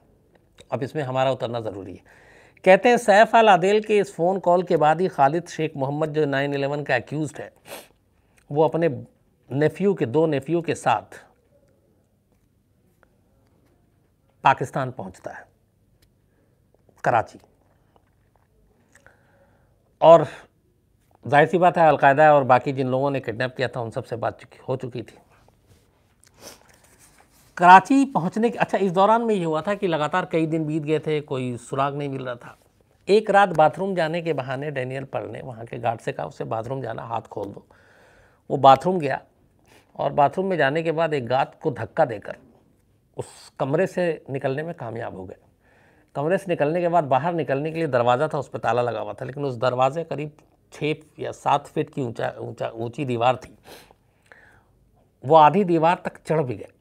अब इसमें हमारा उतरना ज़रूरी है कहते हैं सैफ अल आदेल के इस फ़ोन कॉल के बाद ही खालिद शेख मोहम्मद जो नाइन एलेवन का एक्यूज़ है वो अपने नेफ्यू के दो नेफ्यू के साथ पाकिस्तान पहुंचता है कराची और जाहिर सी बात है अलकायदा और बाकी जिन लोगों ने किडनैप किया था उन सब से बात चुकी, हो चुकी थी कराची पहुंचने के अच्छा इस दौरान में ये हुआ था कि लगातार कई दिन बीत गए थे कोई सुराग नहीं मिल रहा था एक रात बाथरूम जाने के बहाने डैनियल पल ने वहाँ के गार्ड से कहा उससे बाथरूम जाना हाथ खोल दो वो बाथरूम गया और बाथरूम में जाने के बाद एक गात को धक्का देकर उस कमरे से निकलने में कामयाब हो गए कमरे से निकलने के बाद बाहर निकलने के लिए दरवाज़ा था उस पर ताला लगा हुआ था लेकिन उस दरवाजे करीब छः या सात फीट की ऊंचा ऊंचा ऊंची दीवार थी वो आधी दीवार तक चढ़ भी गए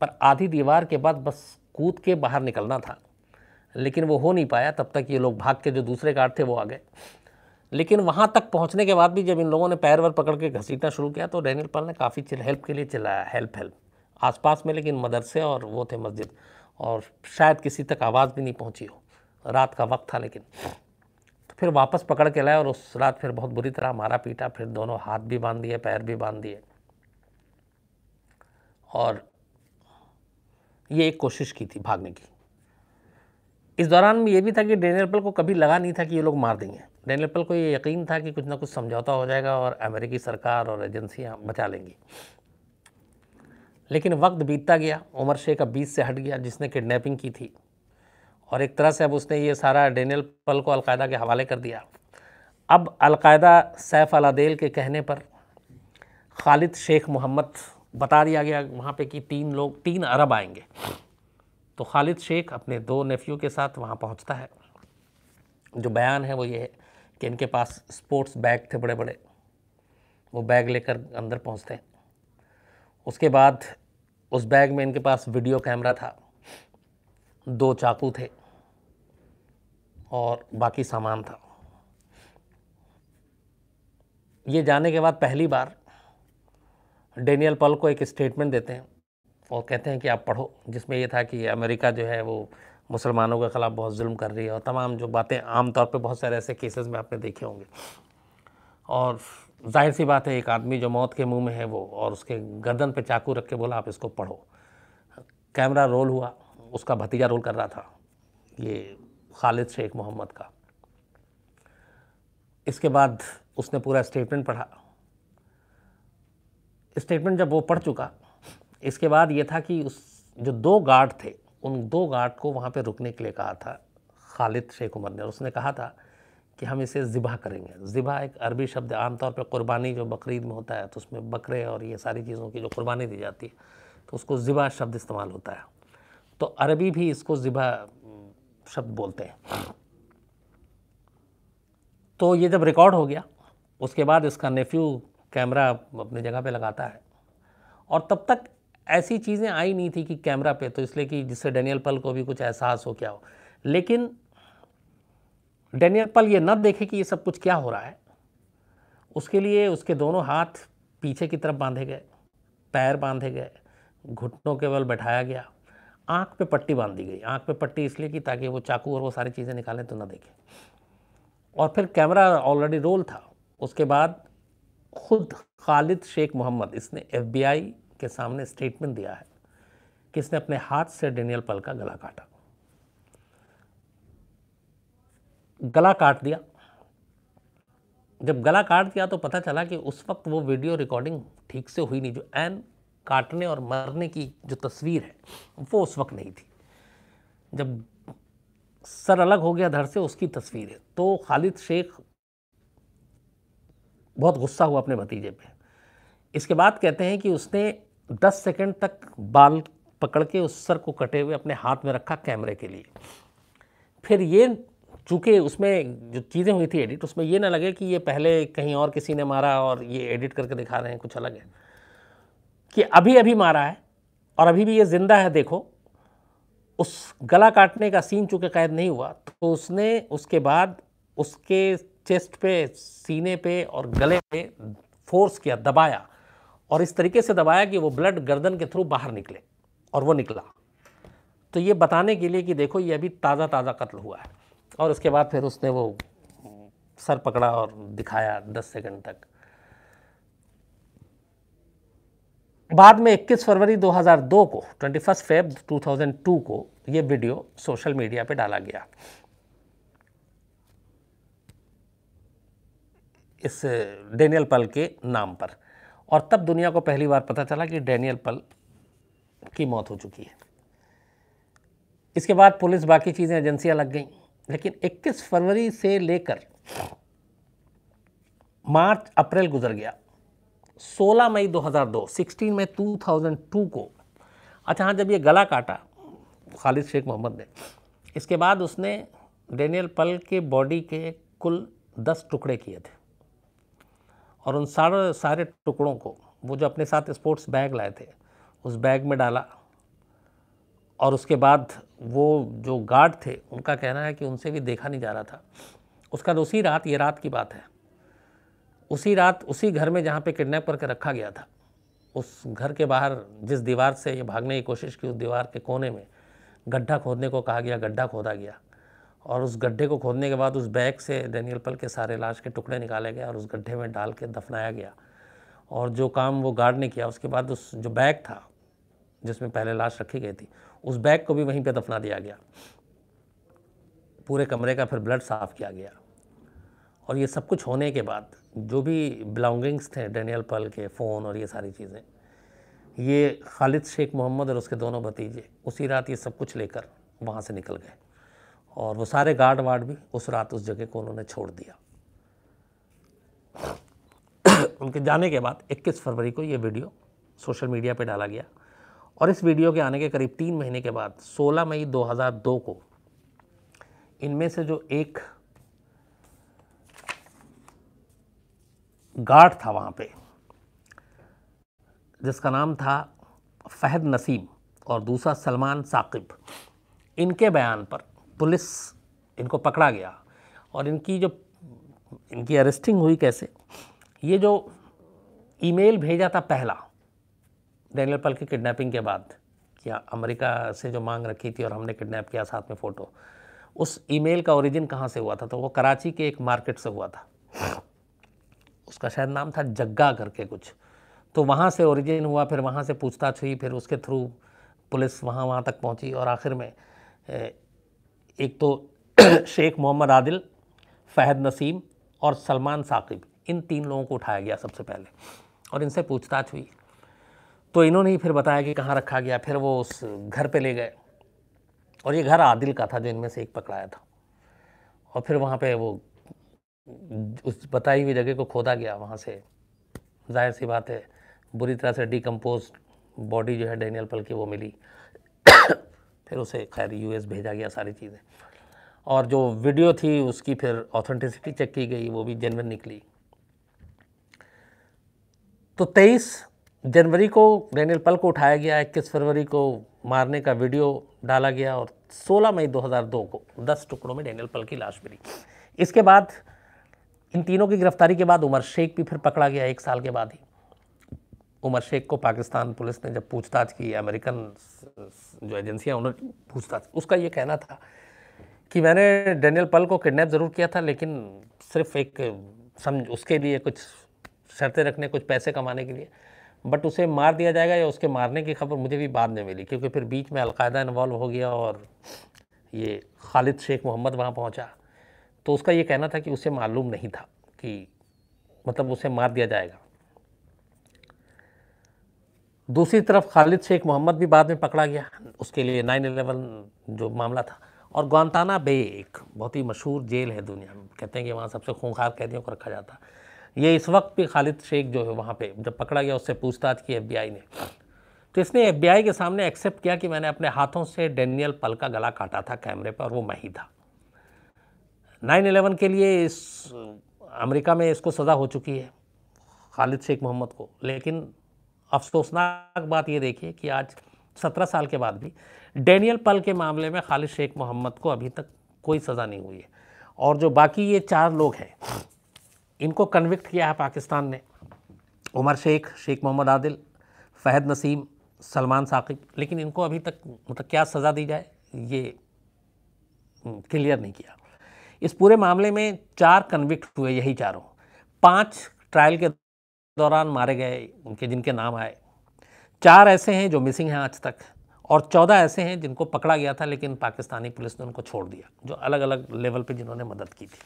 पर आधी दीवार के बाद बस कूद के बाहर निकलना था लेकिन वो हो नहीं पाया तब तक ये लोग भाग के जो दूसरे गार्ड थे वो आ गए लेकिन वहाँ तक पहुँचने के बाद भी जब इन लोगों ने पैर वर पकड़ के घसीटना शुरू किया तो डैनियल पाल ने काफ़ी चिल हेल्प के लिए चिल्लाया हेल्प हेल्प आसपास में लेकिन मदरसे और वो थे मस्जिद और शायद किसी तक आवाज़ भी नहीं पहुँची हो रात का वक्त था लेकिन फिर वापस पकड़ के लाए और उस रात फिर बहुत बुरी तरह मारा पीटा फिर दोनों हाथ भी बांध दिए पैर भी बांध दिए और ये एक कोशिश की थी भागने की इस दौरान में ये भी था कि डेनियल पल को कभी लगा नहीं था कि ये लोग मार देंगे डेनियल पल को ये यकीन था कि कुछ ना कुछ समझौता हो जाएगा और अमेरिकी सरकार और एजेंसियाँ बचा लेंगी लेकिन वक्त बीतता गया उमर शेख अब बीस से हट गया जिसने किडनैपिंग की थी और एक तरह से अब उसने ये सारा डेनियल पल को अलकायदा के हवाले कर दिया अब अलकायदा सैफ अलादेल के कहने पर खालिद शेख मोहम्मद बता दिया गया वहाँ पे कि तीन लोग तीन अरब आएंगे तो खालिद शेख अपने दो नेफियों के साथ वहाँ पहुँचता है जो बयान है वो ये है कि इनके पास स्पोर्ट्स बैग थे बड़े बड़े वो बैग लेकर अंदर पहुँचते हैं उसके बाद उस बैग में इनके पास वीडियो कैमरा था दो चाकू थे और बाकी सामान था ये जाने के बाद पहली बार डेनियल पल को एक स्टेटमेंट देते हैं और कहते हैं कि आप पढ़ो जिसमें ये था कि अमेरिका जो है वो मुसलमानों के ख़िलाफ़ बहुत जुल्म कर रही है और तमाम जो बातें आमतौर पर बहुत सारे ऐसे केसेस में आपने देखे होंगे और जाहिर सी बात है एक आदमी जो मौत के मुंह में है वो और उसके गर्दन पे चाकू रख के बोला आप इसको पढ़ो कैमरा रोल हुआ उसका भतीजा रोल कर रहा था ये खालिद शेख मोहम्मद का इसके बाद उसने पूरा स्टेटमेंट पढ़ा स्टेटमेंट जब वो पढ़ चुका इसके बाद ये था कि उस जो दो गार्ड थे उन दो गार्ड को वहाँ पे रुकने के लिए कहा था खालिद शेख उमर ने और उसने कहा था कि हम इसे ज़िबा करेंगे ज़िबा एक अरबी शब्द आमतौर पर कुर्बानी जो बकरीद में होता है तो उसमें बकरे और ये सारी चीज़ों की जो कुर्बानी दी जाती है तो उसको ज़िबा शब्द इस्तेमाल होता है तो अरबी भी इसको ज़िबा शब्द बोलते हैं तो ये जब रिकॉर्ड हो गया उसके बाद इसका नेफ्यू कैमरा अपनी जगह पे लगाता है और तब तक ऐसी चीज़ें आई नहीं थी कि कैमरा पे तो इसलिए कि जिससे डैनियल पल को भी कुछ एहसास हो क्या हो लेकिन डैनियल पल ये न देखे कि ये सब कुछ क्या हो रहा है उसके लिए उसके दोनों हाथ पीछे की तरफ बांधे गए पैर बांधे गए घुटनों के बल बैठाया गया आँख पे पट्टी बांध दी गई आँख पे पट्टी इसलिए कि ताकि वो चाकू और वो सारी चीज़ें निकालें तो ना देखें और फिर कैमरा ऑलरेडी रोल था उसके बाद खुद खालिद शेख मोहम्मद इसने एफबीआई के सामने स्टेटमेंट दिया है कि इसने अपने हाथ से डेनियल पल का गला काटा गला काट दिया जब गला काट दिया तो पता चला कि उस वक्त वो वीडियो रिकॉर्डिंग ठीक से हुई नहीं जो एन काटने और मरने की जो तस्वीर है वो उस वक्त नहीं थी जब सर अलग हो गया धड़ से उसकी तस्वीर है तो खालिद शेख बहुत गुस्सा हुआ अपने भतीजे पे इसके बाद कहते हैं कि उसने 10 सेकंड तक बाल पकड़ के उस सर को कटे हुए अपने हाथ में रखा कैमरे के लिए फिर ये चूँकि उसमें जो चीज़ें हुई थी एडिट उसमें ये ना लगे कि ये पहले कहीं और किसी ने मारा और ये एडिट करके दिखा रहे हैं कुछ अलग है कि अभी अभी मारा है और अभी भी ये ज़िंदा है देखो उस गला काटने का सीन चूँकि कैद नहीं हुआ तो उसने उसके बाद उसके चेस्ट पे सीने पे और गले पे फोर्स किया दबाया और इस तरीके से दबाया कि वो ब्लड गर्दन के थ्रू बाहर निकले और वो निकला तो ये बताने के लिए कि देखो ये अभी ताज़ा ताज़ा कत्ल हुआ है और उसके बाद फिर उसने वो सर पकड़ा और दिखाया दस सेकंड तक बाद में 21 फरवरी 2002 को 21 फेब 2002 को यह वीडियो सोशल मीडिया पे डाला गया इस डेनियल पल के नाम पर और तब दुनिया को पहली बार पता चला कि डेनियल पल की मौत हो चुकी है इसके बाद पुलिस बाकी चीज़ें एजेंसियां लग गई लेकिन 21 फरवरी से लेकर मार्च अप्रैल गुजर गया 16 मई 2002 16 मई 2002 को अच्छा हाँ जब ये गला काटा खालिद शेख मोहम्मद ने इसके बाद उसने डेनियल पल के बॉडी के कुल दस टुकड़े किए थे और उन सारे सारे टुकड़ों को वो जो अपने साथ स्पोर्ट्स बैग लाए थे उस बैग में डाला और उसके बाद वो जो गार्ड थे उनका कहना है कि उनसे भी देखा नहीं जा रहा था उसका तो उसी रात ये रात की बात है उसी रात उसी घर में जहाँ पे किडनैप करके रखा गया था उस घर के बाहर जिस दीवार से ये भागने की कोशिश की उस दीवार के कोने में गड्ढा खोदने को कहा गया गड्ढा खोदा गया और उस गड्ढे को खोदने के बाद उस बैग से डैनियल पल के सारे लाश के टुकड़े निकाले गए और उस गड्ढे में डाल के दफनाया गया और जो काम वो गार्ड ने किया उसके बाद उस जो बैग था जिसमें पहले लाश रखी गई थी उस बैग को भी वहीं पर दफना दिया गया पूरे कमरे का फिर ब्लड साफ किया गया और ये सब कुछ होने के बाद जो भी बिलोंगिंग्स थे डैनियल पल के फ़ोन और ये सारी चीज़ें ये खालिद शेख मोहम्मद और उसके दोनों भतीजे उसी रात ये सब कुछ लेकर वहाँ से निकल गए और वो सारे गार्ड वार्ड भी उस रात उस जगह को उन्होंने छोड़ दिया उनके जाने के बाद 21 फरवरी को ये वीडियो सोशल मीडिया पे डाला गया और इस वीडियो के आने के करीब तीन महीने के बाद 16 मई 2002 को इनमें से जो एक गार्ड था वहाँ पे जिसका नाम था फहद नसीम और दूसरा सलमान साकिब इनके बयान पर पुलिस इनको पकड़ा गया और इनकी जो इनकी अरेस्टिंग हुई कैसे ये जो ईमेल भेजा था पहला डैनियल पल की किडनैपिंग के बाद क्या हाँ, अमेरिका से जो मांग रखी थी और हमने किडनैप किया साथ में फ़ोटो उस ईमेल का ओरिजिन कहाँ से हुआ था तो वो कराची के एक मार्केट से हुआ था उसका शायद नाम था जग्गा करके कुछ तो वहाँ से ओरिजिन हुआ फिर वहाँ से पूछताछ हुई फिर उसके थ्रू पुलिस वहाँ वहाँ तक पहुँची और आखिर में एक तो शेख मोहम्मद आदिल फहद नसीम और सलमान साकिब इन तीन लोगों को उठाया गया सबसे पहले और इनसे पूछताछ हुई तो इन्होंने ही फिर बताया कि कहाँ रखा गया फिर वो उस घर पे ले गए और ये घर आदिल का था जो इनमें से एक पकड़ाया था और फिर वहाँ पे वो उस बताई हुई जगह को खोदा गया वहाँ से जाहिर सी बात है बुरी तरह से डिकम्पोज बॉडी जो है डेनियल पल की वो मिली फिर उसे खैर यूएस भेजा गया सारी चीज़ें और जो वीडियो थी उसकी फिर ऑथेंटिसिटी चेक की गई वो भी जनवर निकली तो 23 जनवरी को डेनियल पल को उठाया गया इक्कीस फरवरी को मारने का वीडियो डाला गया और 16 मई 2002 को 10 टुकड़ों में डेनियल पल की लाश मिली इसके बाद इन तीनों की गिरफ्तारी के बाद उमर शेख भी फिर पकड़ा गया एक साल के बाद ही उमर शेख को पाकिस्तान पुलिस ने जब पूछताछ की अमेरिकन जो एजेंसियाँ उन्होंने पूछताछ उसका ये कहना था कि मैंने डेनियल पल को किडनैप ज़रूर किया था लेकिन सिर्फ एक समझ उसके लिए कुछ शर्तें रखने कुछ पैसे कमाने के लिए बट उसे मार दिया जाएगा या उसके मारने की खबर मुझे भी बाद में मिली क्योंकि फिर बीच में अलकायदा इन्वॉल्व हो गया और ये खालिद शेख मोहम्मद वहाँ पहुँचा तो उसका ये कहना था कि उसे मालूम नहीं था कि मतलब उसे मार दिया जाएगा दूसरी तरफ खालिद शेख मोहम्मद भी बाद में पकड़ा गया उसके लिए नाइन इलेवन जो मामला था और ग्वानताना बे एक बहुत ही मशहूर जेल है दुनिया में कहते हैं कि वहाँ सबसे खूंखार कैदियों को रखा जाता ये इस वक्त भी खालिद शेख जो है वहाँ पे जब पकड़ा गया उससे पूछताछ की एफबीआई ने तो इसने एफबीआई के सामने एक्सेप्ट किया कि मैंने अपने हाथों से डेनियल पल का गला काटा था कैमरे पर और वो मैं ही था नाइन एलेवन के लिए इस अमेरिका में इसको सज़ा हो चुकी है खालिद शेख मोहम्मद को लेकिन अफसोसनाक बात ये देखिए कि आज सत्रह साल के बाद भी डेनियल पल के मामले में खालिद शेख मोहम्मद को अभी तक कोई सज़ा नहीं हुई है और जो बाकी ये चार लोग हैं इनको कन्विक्ट किया है पाकिस्तान ने उमर शेख शेख मोहम्मद आदिल फ़हद नसीम सलमान साकिब लेकिन इनको अभी तक मतलब क्या सज़ा दी जाए ये क्लियर नहीं किया इस पूरे मामले में चार कन्विक्ट हुए यही चारों पांच ट्रायल के दौरान मारे गए उनके जिनके नाम आए चार ऐसे हैं जो मिसिंग हैं आज तक और चौदह ऐसे हैं जिनको पकड़ा गया था लेकिन पाकिस्तानी पुलिस ने उनको छोड़ दिया जो अलग अलग लेवल पर जिन्होंने मदद की थी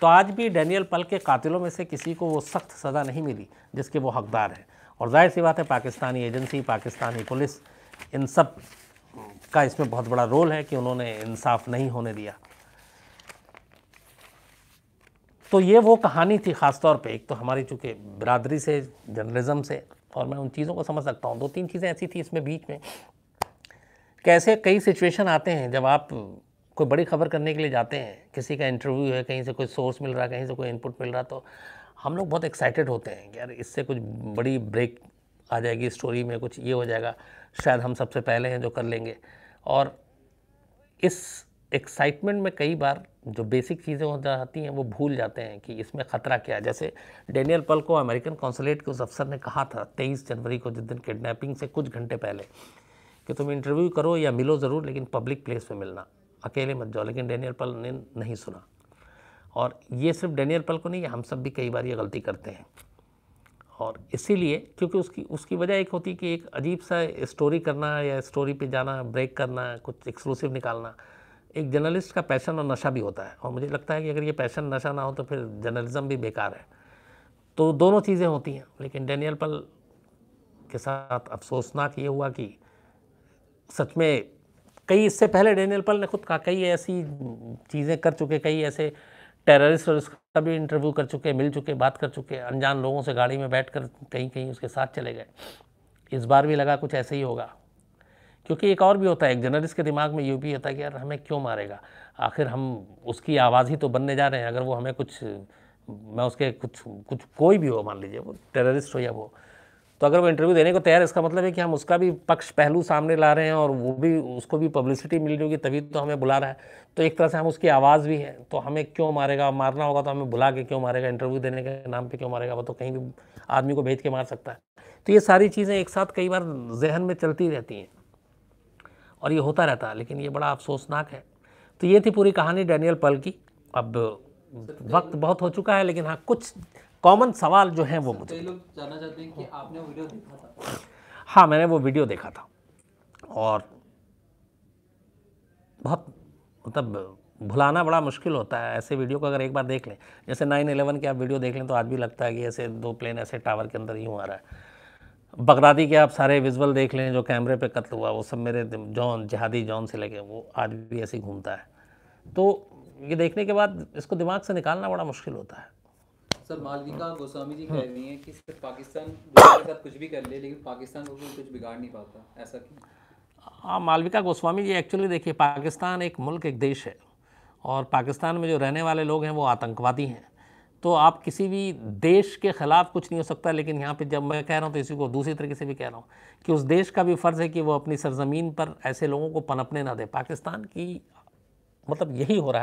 तो आज भी डैनियल पल के कातिलों में से किसी को वो सख्त सज़ा नहीं मिली जिसके वो हकदार हैं और जाहिर सी बात है पाकिस्तानी एजेंसी पाकिस्तानी पुलिस इन सब का इसमें बहुत बड़ा रोल है कि उन्होंने इंसाफ नहीं होने दिया तो ये वो कहानी थी ख़ास तौर पे एक तो हमारी चूँकि बिरादरी से जर्नलिज़म से और मैं उन चीज़ों को समझ सकता हूँ दो तीन चीज़ें ऐसी थी इसमें बीच में कैसे कई सिचुएशन आते हैं जब आप कोई बड़ी खबर करने के लिए जाते हैं किसी का इंटरव्यू है कहीं से कोई सोर्स मिल रहा है कहीं से कोई इनपुट मिल रहा तो हम लोग बहुत एक्साइटेड होते हैं कि यार इससे कुछ बड़ी ब्रेक आ जाएगी स्टोरी में कुछ ये हो जाएगा शायद हम सबसे पहले हैं जो कर लेंगे और इस एक्साइटमेंट में कई बार जो बेसिक चीज़ें हो जाती हैं वो भूल जाते हैं कि इसमें ख़तरा क्या है जैसे डेनियल पल को अमेरिकन कौंसलेट के उस अफसर ने कहा था तेईस जनवरी को जिस दिन किडनैपिंग से कुछ घंटे पहले कि तुम इंटरव्यू करो या मिलो ज़रूर लेकिन पब्लिक प्लेस में मिलना अकेले मत जाओ लेकिन डेनियल पल ने नहीं सुना और ये सिर्फ डेनियल पल को नहीं हम सब भी कई बार ये गलती करते हैं और इसीलिए क्योंकि उसकी उसकी वजह एक होती कि एक अजीब सा स्टोरी करना या स्टोरी पे जाना ब्रेक करना कुछ एक्सक्लूसिव निकालना एक जर्नलिस्ट का पैशन और नशा भी होता है और मुझे लगता है कि अगर ये पैशन नशा ना हो तो फिर जर्नलिज्म भी बेकार है तो दोनों चीज़ें होती हैं लेकिन डैनियल पल के साथ अफसोसनाक ये हुआ कि सच में कई इससे पहले डैनियल पल ने खुद कहा कई ऐसी चीज़ें कर चुके कई ऐसे टेररिस्ट और उसका भी इंटरव्यू कर चुके मिल चुके बात कर चुके अनजान लोगों से गाड़ी में बैठ कर कहीं कहीं उसके साथ चले गए इस बार भी लगा कुछ ऐसे ही होगा क्योंकि एक और भी होता है एक जर्नलिस्ट के दिमाग में ये भी होता है कि यार हमें क्यों मारेगा आखिर हम उसकी आवाज़ ही तो बनने जा रहे हैं अगर वो हमें कुछ मैं उसके कुछ कुछ कोई भी हो मान लीजिए वो टेररिस्ट हो या वो तो अगर वो इंटरव्यू देने को तैयार है इसका मतलब है कि हम उसका भी पक्ष पहलू सामने ला रहे हैं और वो भी उसको भी पब्लिसिटी मिल रही होगी तभी तो हमें बुला रहा है तो एक तरह से हम उसकी आवाज़ भी है तो हमें क्यों मारेगा मारना होगा तो हमें बुला के क्यों मारेगा इंटरव्यू देने के नाम पे क्यों मारेगा वो तो कहीं भी आदमी को भेज के मार सकता है तो ये सारी चीज़ें एक साथ कई बार जहन में चलती रहती हैं और ये होता रहता है लेकिन ये बड़ा अफसोसनाक है तो ये थी पूरी कहानी डैनियल पल की अब वक्त बहुत हो चुका है लेकिन हाँ कुछ कॉमन सवाल जो हैं वो मुझे लोग जानना चाहते हैं कि आपने वीडियो देखा था हाँ मैंने वो वीडियो देखा था और बहुत मतलब भुलाना बड़ा मुश्किल होता है ऐसे वीडियो को अगर एक बार देख लें जैसे नाइन एलेवन की आप वीडियो देख लें तो आज भी लगता है कि ऐसे दो प्लेन ऐसे टावर के अंदर यूँ आ रहा है बगदादी के आप सारे विजुअल देख लें जो कैमरे पे कत्ल हुआ वो सब मेरे जॉन जहादी जॉन से लगे वो आज भी ऐसे घूमता है तो ये देखने के बाद इसको दिमाग से निकालना बड़ा मुश्किल होता है सर मालविका हाँ। गोस्वामी जी कह हाँ। रही हैं कि सिर्फ पाकिस्तान के साथ कुछ भी कर ले लेकिन पाकिस्तान को कुछ बिगाड़ नहीं पाता ऐसा क्यों हाँ मालविका गोस्वामी जी एक्चुअली देखिए पाकिस्तान एक मुल्क एक देश है और पाकिस्तान में जो रहने वाले लोग हैं वो आतंकवादी हैं तो आप किसी भी देश के ख़िलाफ़ कुछ नहीं हो सकता लेकिन यहाँ पे जब मैं कह रहा हूँ तो इसी को दूसरी तरीके से भी कह रहा हूँ कि उस देश का भी फ़र्ज़ है कि वो अपनी सरजमीन पर ऐसे लोगों को पनपने ना दे पाकिस्तान की मतलब यही हो रहा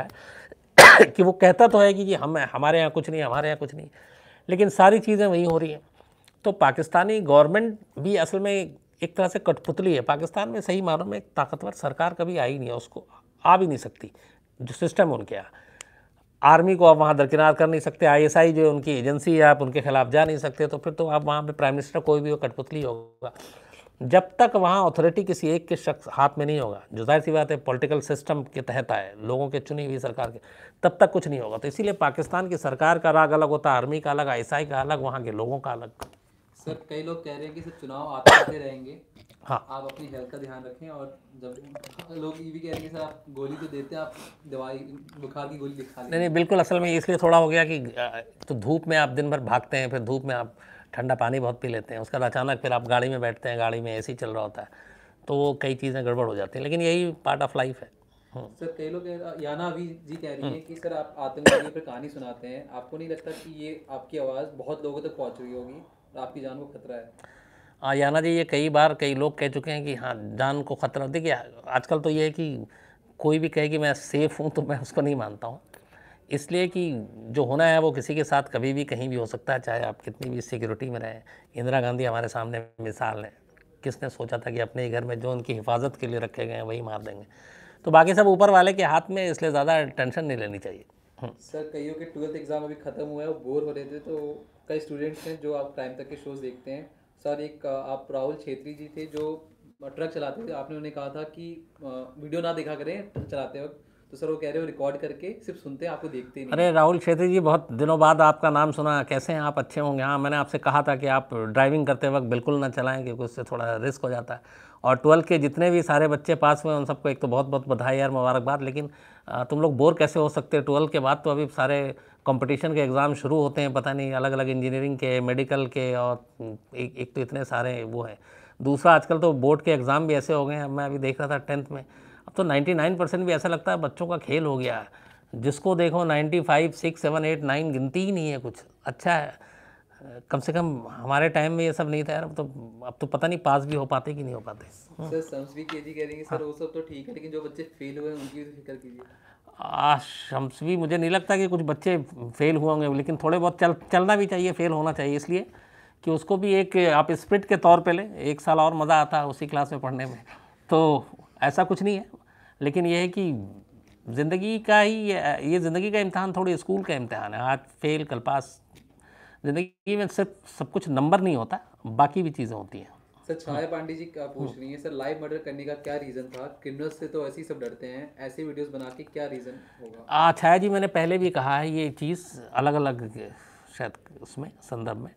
है कि वो कहता तो है कि जी हम हमारे यहाँ कुछ नहीं हमारे यहाँ कुछ नहीं लेकिन सारी चीज़ें वहीं हो रही हैं तो पाकिस्तानी गवर्नमेंट भी असल में एक तरह से कठपुतली है पाकिस्तान में सही मानों में एक ताकतवर सरकार कभी आई नहीं है उसको आ भी नहीं सकती जो सिस्टम उनके यहाँ आर्मी को आप वहाँ दरकिनार कर नहीं सकते आईएसआई जो है उनकी एजेंसी है आप उनके खिलाफ जा नहीं सकते तो फिर तो आप वहाँ पे प्राइम मिनिस्टर कोई भी हो कठपुतली होगा जब तक वहाँ अथॉरिटी किसी एक के शख्स हाथ में नहीं होगा जो जाहिर सी बात है पॉलिटिकल सिस्टम के तहत आए लोगों के चुनी हुई सरकार के तब तक कुछ नहीं होगा तो इसीलिए पाकिस्तान की सरकार का राग अलग होता है आर्मी का अलग आई का अलग वहाँ के लोगों का अलग सर कई लोग कह रहे हैं कि सर चुनाव आते आते रहेंगे हाँ आप अपनी हेल्थ का ध्यान रखें और जब लोग ये भी कह रहे हैं कि सर आप गोली तो देते हैं आप दवाई बुखार की गोली दिखा नहीं नहीं बिल्कुल असल में इसलिए थोड़ा हो गया कि तो धूप में आप दिन भर भागते हैं फिर धूप में आप ठंडा पानी बहुत पी लेते हैं उसके बाद अचानक फिर आप गाड़ी में बैठते हैं गाड़ी में ए चल रहा होता है तो वो कई चीज़ें गड़बड़ हो जाती हैं लेकिन यही पार्ट ऑफ लाइफ है हाँ। सर कई लोग याना अभी जी कह रही हाँ। हैं कि सर आप आतंकवादियों पर कहानी सुनाते हैं आपको नहीं लगता कि ये आपकी आवाज़ बहुत लोगों तक पहुंच रही होगी आपकी जान को खतरा है हाँ याना जी ये कई बार कई लोग कह चुके हैं कि हाँ जान को खतरा देखिए आजकल तो ये है कि कोई भी कहे कि मैं सेफ़ हूँ तो मैं उसको नहीं मानता हूँ इसलिए कि जो होना है वो किसी के साथ कभी भी कहीं भी हो सकता है चाहे आप कितनी भी सिक्योरिटी में रहें इंदिरा गांधी हमारे सामने मिसाल है किसने सोचा था कि अपने ही घर में जो उनकी हिफाजत के लिए रखे गए हैं वही मार देंगे तो बाकी सब ऊपर वाले के हाथ में इसलिए ज़्यादा टेंशन नहीं लेनी चाहिए हम्म। सर कईयों के ट्वेल्थ एग्ज़ाम अभी ख़त्म हुआ है वो बोर हो रहे थे तो कई स्टूडेंट्स हैं जो आप टाइम तक के शोज़ देखते हैं सर एक आप राहुल छेत्री जी थे जो ट्रक चलाते थे आपने उन्हें कहा था कि वीडियो ना देखा करें चलाते वक्त तो सर वो कह रहे हो रिकॉर्ड करके सिर्फ सुनते हैं आपको देखते हैं अरे राहुल छेत्री जी बहुत दिनों बाद आपका नाम सुना कैसे हैं आप अच्छे होंगे हाँ मैंने आपसे कहा था कि आप ड्राइविंग करते वक्त बिल्कुल ना चलाएं क्योंकि उससे थोड़ा रिस्क हो जाता है और ट्वेल्थ के जितने भी सारे बच्चे पास हुए उन सबको एक तो बहुत बहुत बधाई यार मुबारकबाद लेकिन तुम लोग बोर कैसे हो सकते हो ट्वेल्थ के बाद तो अभी सारे कंपटीशन के एग्ज़ाम शुरू होते हैं पता नहीं अलग अलग इंजीनियरिंग के मेडिकल के और एक एक तो इतने सारे वो हैं दूसरा आजकल तो बोर्ड के एग्ज़ाम भी ऐसे हो गए हैं मैं अभी देख रहा था टेंथ में तो 99 परसेंट भी ऐसा लगता है बच्चों का खेल हो गया है जिसको देखो 95, सिक्स सेवन एट नाइन गिनती ही नहीं है कुछ अच्छा है कम से कम हमारे टाइम में ये सब नहीं था यार अब तो अब तो पता नहीं पास भी हो पाते कि नहीं हो पाते सर सम्स भी केजी कह वो सब तो ठीक है लेकिन जो बच्चे फेल हुए उनकी भी फिक्र कीजिए शम्स भी मुझे नहीं लगता कि कुछ बच्चे फेल हुए होंगे लेकिन थोड़े बहुत चल चलना भी चाहिए फेल होना चाहिए इसलिए कि उसको भी एक आप स्प्रिट के तौर पे लें एक साल और मज़ा आता है उसी क्लास में पढ़ने में तो ऐसा कुछ नहीं है लेकिन यह है कि ज़िंदगी का ही ये ज़िंदगी का इम्तहान थोड़ी स्कूल का इम्तहान है आज फेल कल पास ज़िंदगी में सिर्फ सब कुछ नंबर नहीं होता बाकी भी चीज़ें होती हैं सर छाया पांडे जी क्या पूछ हाँ। रही हैं सर लाइव मर्डर करने का क्या रीज़न था क्रिमिनल्स से तो ऐसे ही सब डरते हैं ऐसे वीडियोस बना के क्या रीज़न होगा छाया जी मैंने पहले भी कहा है ये चीज़ अलग अलग शायद उसमें संदर्भ में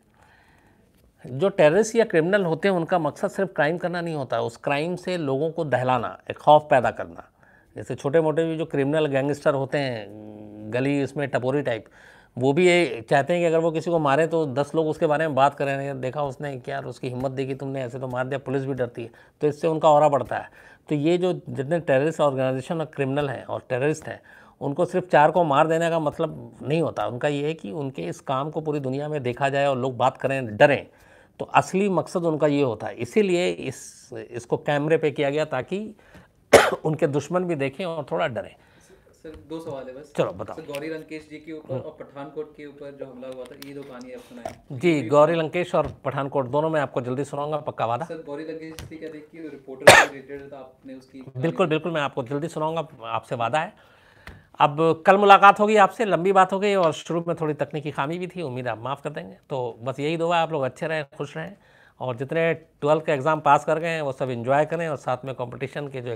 जो टेररिस्ट या क्रिमिनल होते हैं उनका मकसद सिर्फ क्राइम करना नहीं होता उस क्राइम से लोगों को दहलाना एक खौफ पैदा करना जैसे छोटे मोटे भी जो क्रिमिनल गैंगस्टर होते हैं गली इसमें टपोरी टाइप वो भी ये चाहते हैं कि अगर वो किसी को मारे तो दस लोग उसके बारे में बात करें देखा उसने क्या उसकी हिम्मत देखी तुमने ऐसे तो मार दिया पुलिस भी डरती है तो इससे उनका और बढ़ता है तो ये जो जितने टेररिस्ट ऑर्गेनाइजेशन और क्रिमिनल हैं और टेररिस्ट हैं उनको सिर्फ चार को मार देने का मतलब नहीं होता उनका ये है कि उनके इस काम को पूरी दुनिया में देखा जाए और लोग बात करें डरें तो असली मकसद उनका ये होता है इसीलिए इस इसको कैमरे पे किया गया ताकि उनके दुश्मन भी देखें और थोड़ा डरें सर दो सवाल है बस चलो बताओ सर गौरी लंकेश जी के ऊपर हम्म। और पठानकोट के ऊपर जो हमला हुआ था ये दो कहानी आप सुनाए जी गौरी लंकेश और पठानकोट दोनों में आपको जल्दी सुनाऊंगा पक्का वादा सर गौरी लंकेश जी का देखिए रिपोर्टर से रिलेटेड था आपने उसकी बिल्कुल बिल्कुल मैं आपको जल्दी सुनाऊंगा आपसे वादा है अब कल मुलाकात होगी आपसे लंबी बात हो गई और शुरू में थोड़ी तकनीकी खामी भी थी उम्मीद आप माफ़ कर देंगे तो बस यही दुआ आप लोग अच्छे रहें खुश रहें और जितने ट्वेल्थ का एग्ज़ाम पास कर गए हैं वो सब इन्जॉय करें और साथ में कंपटीशन के जो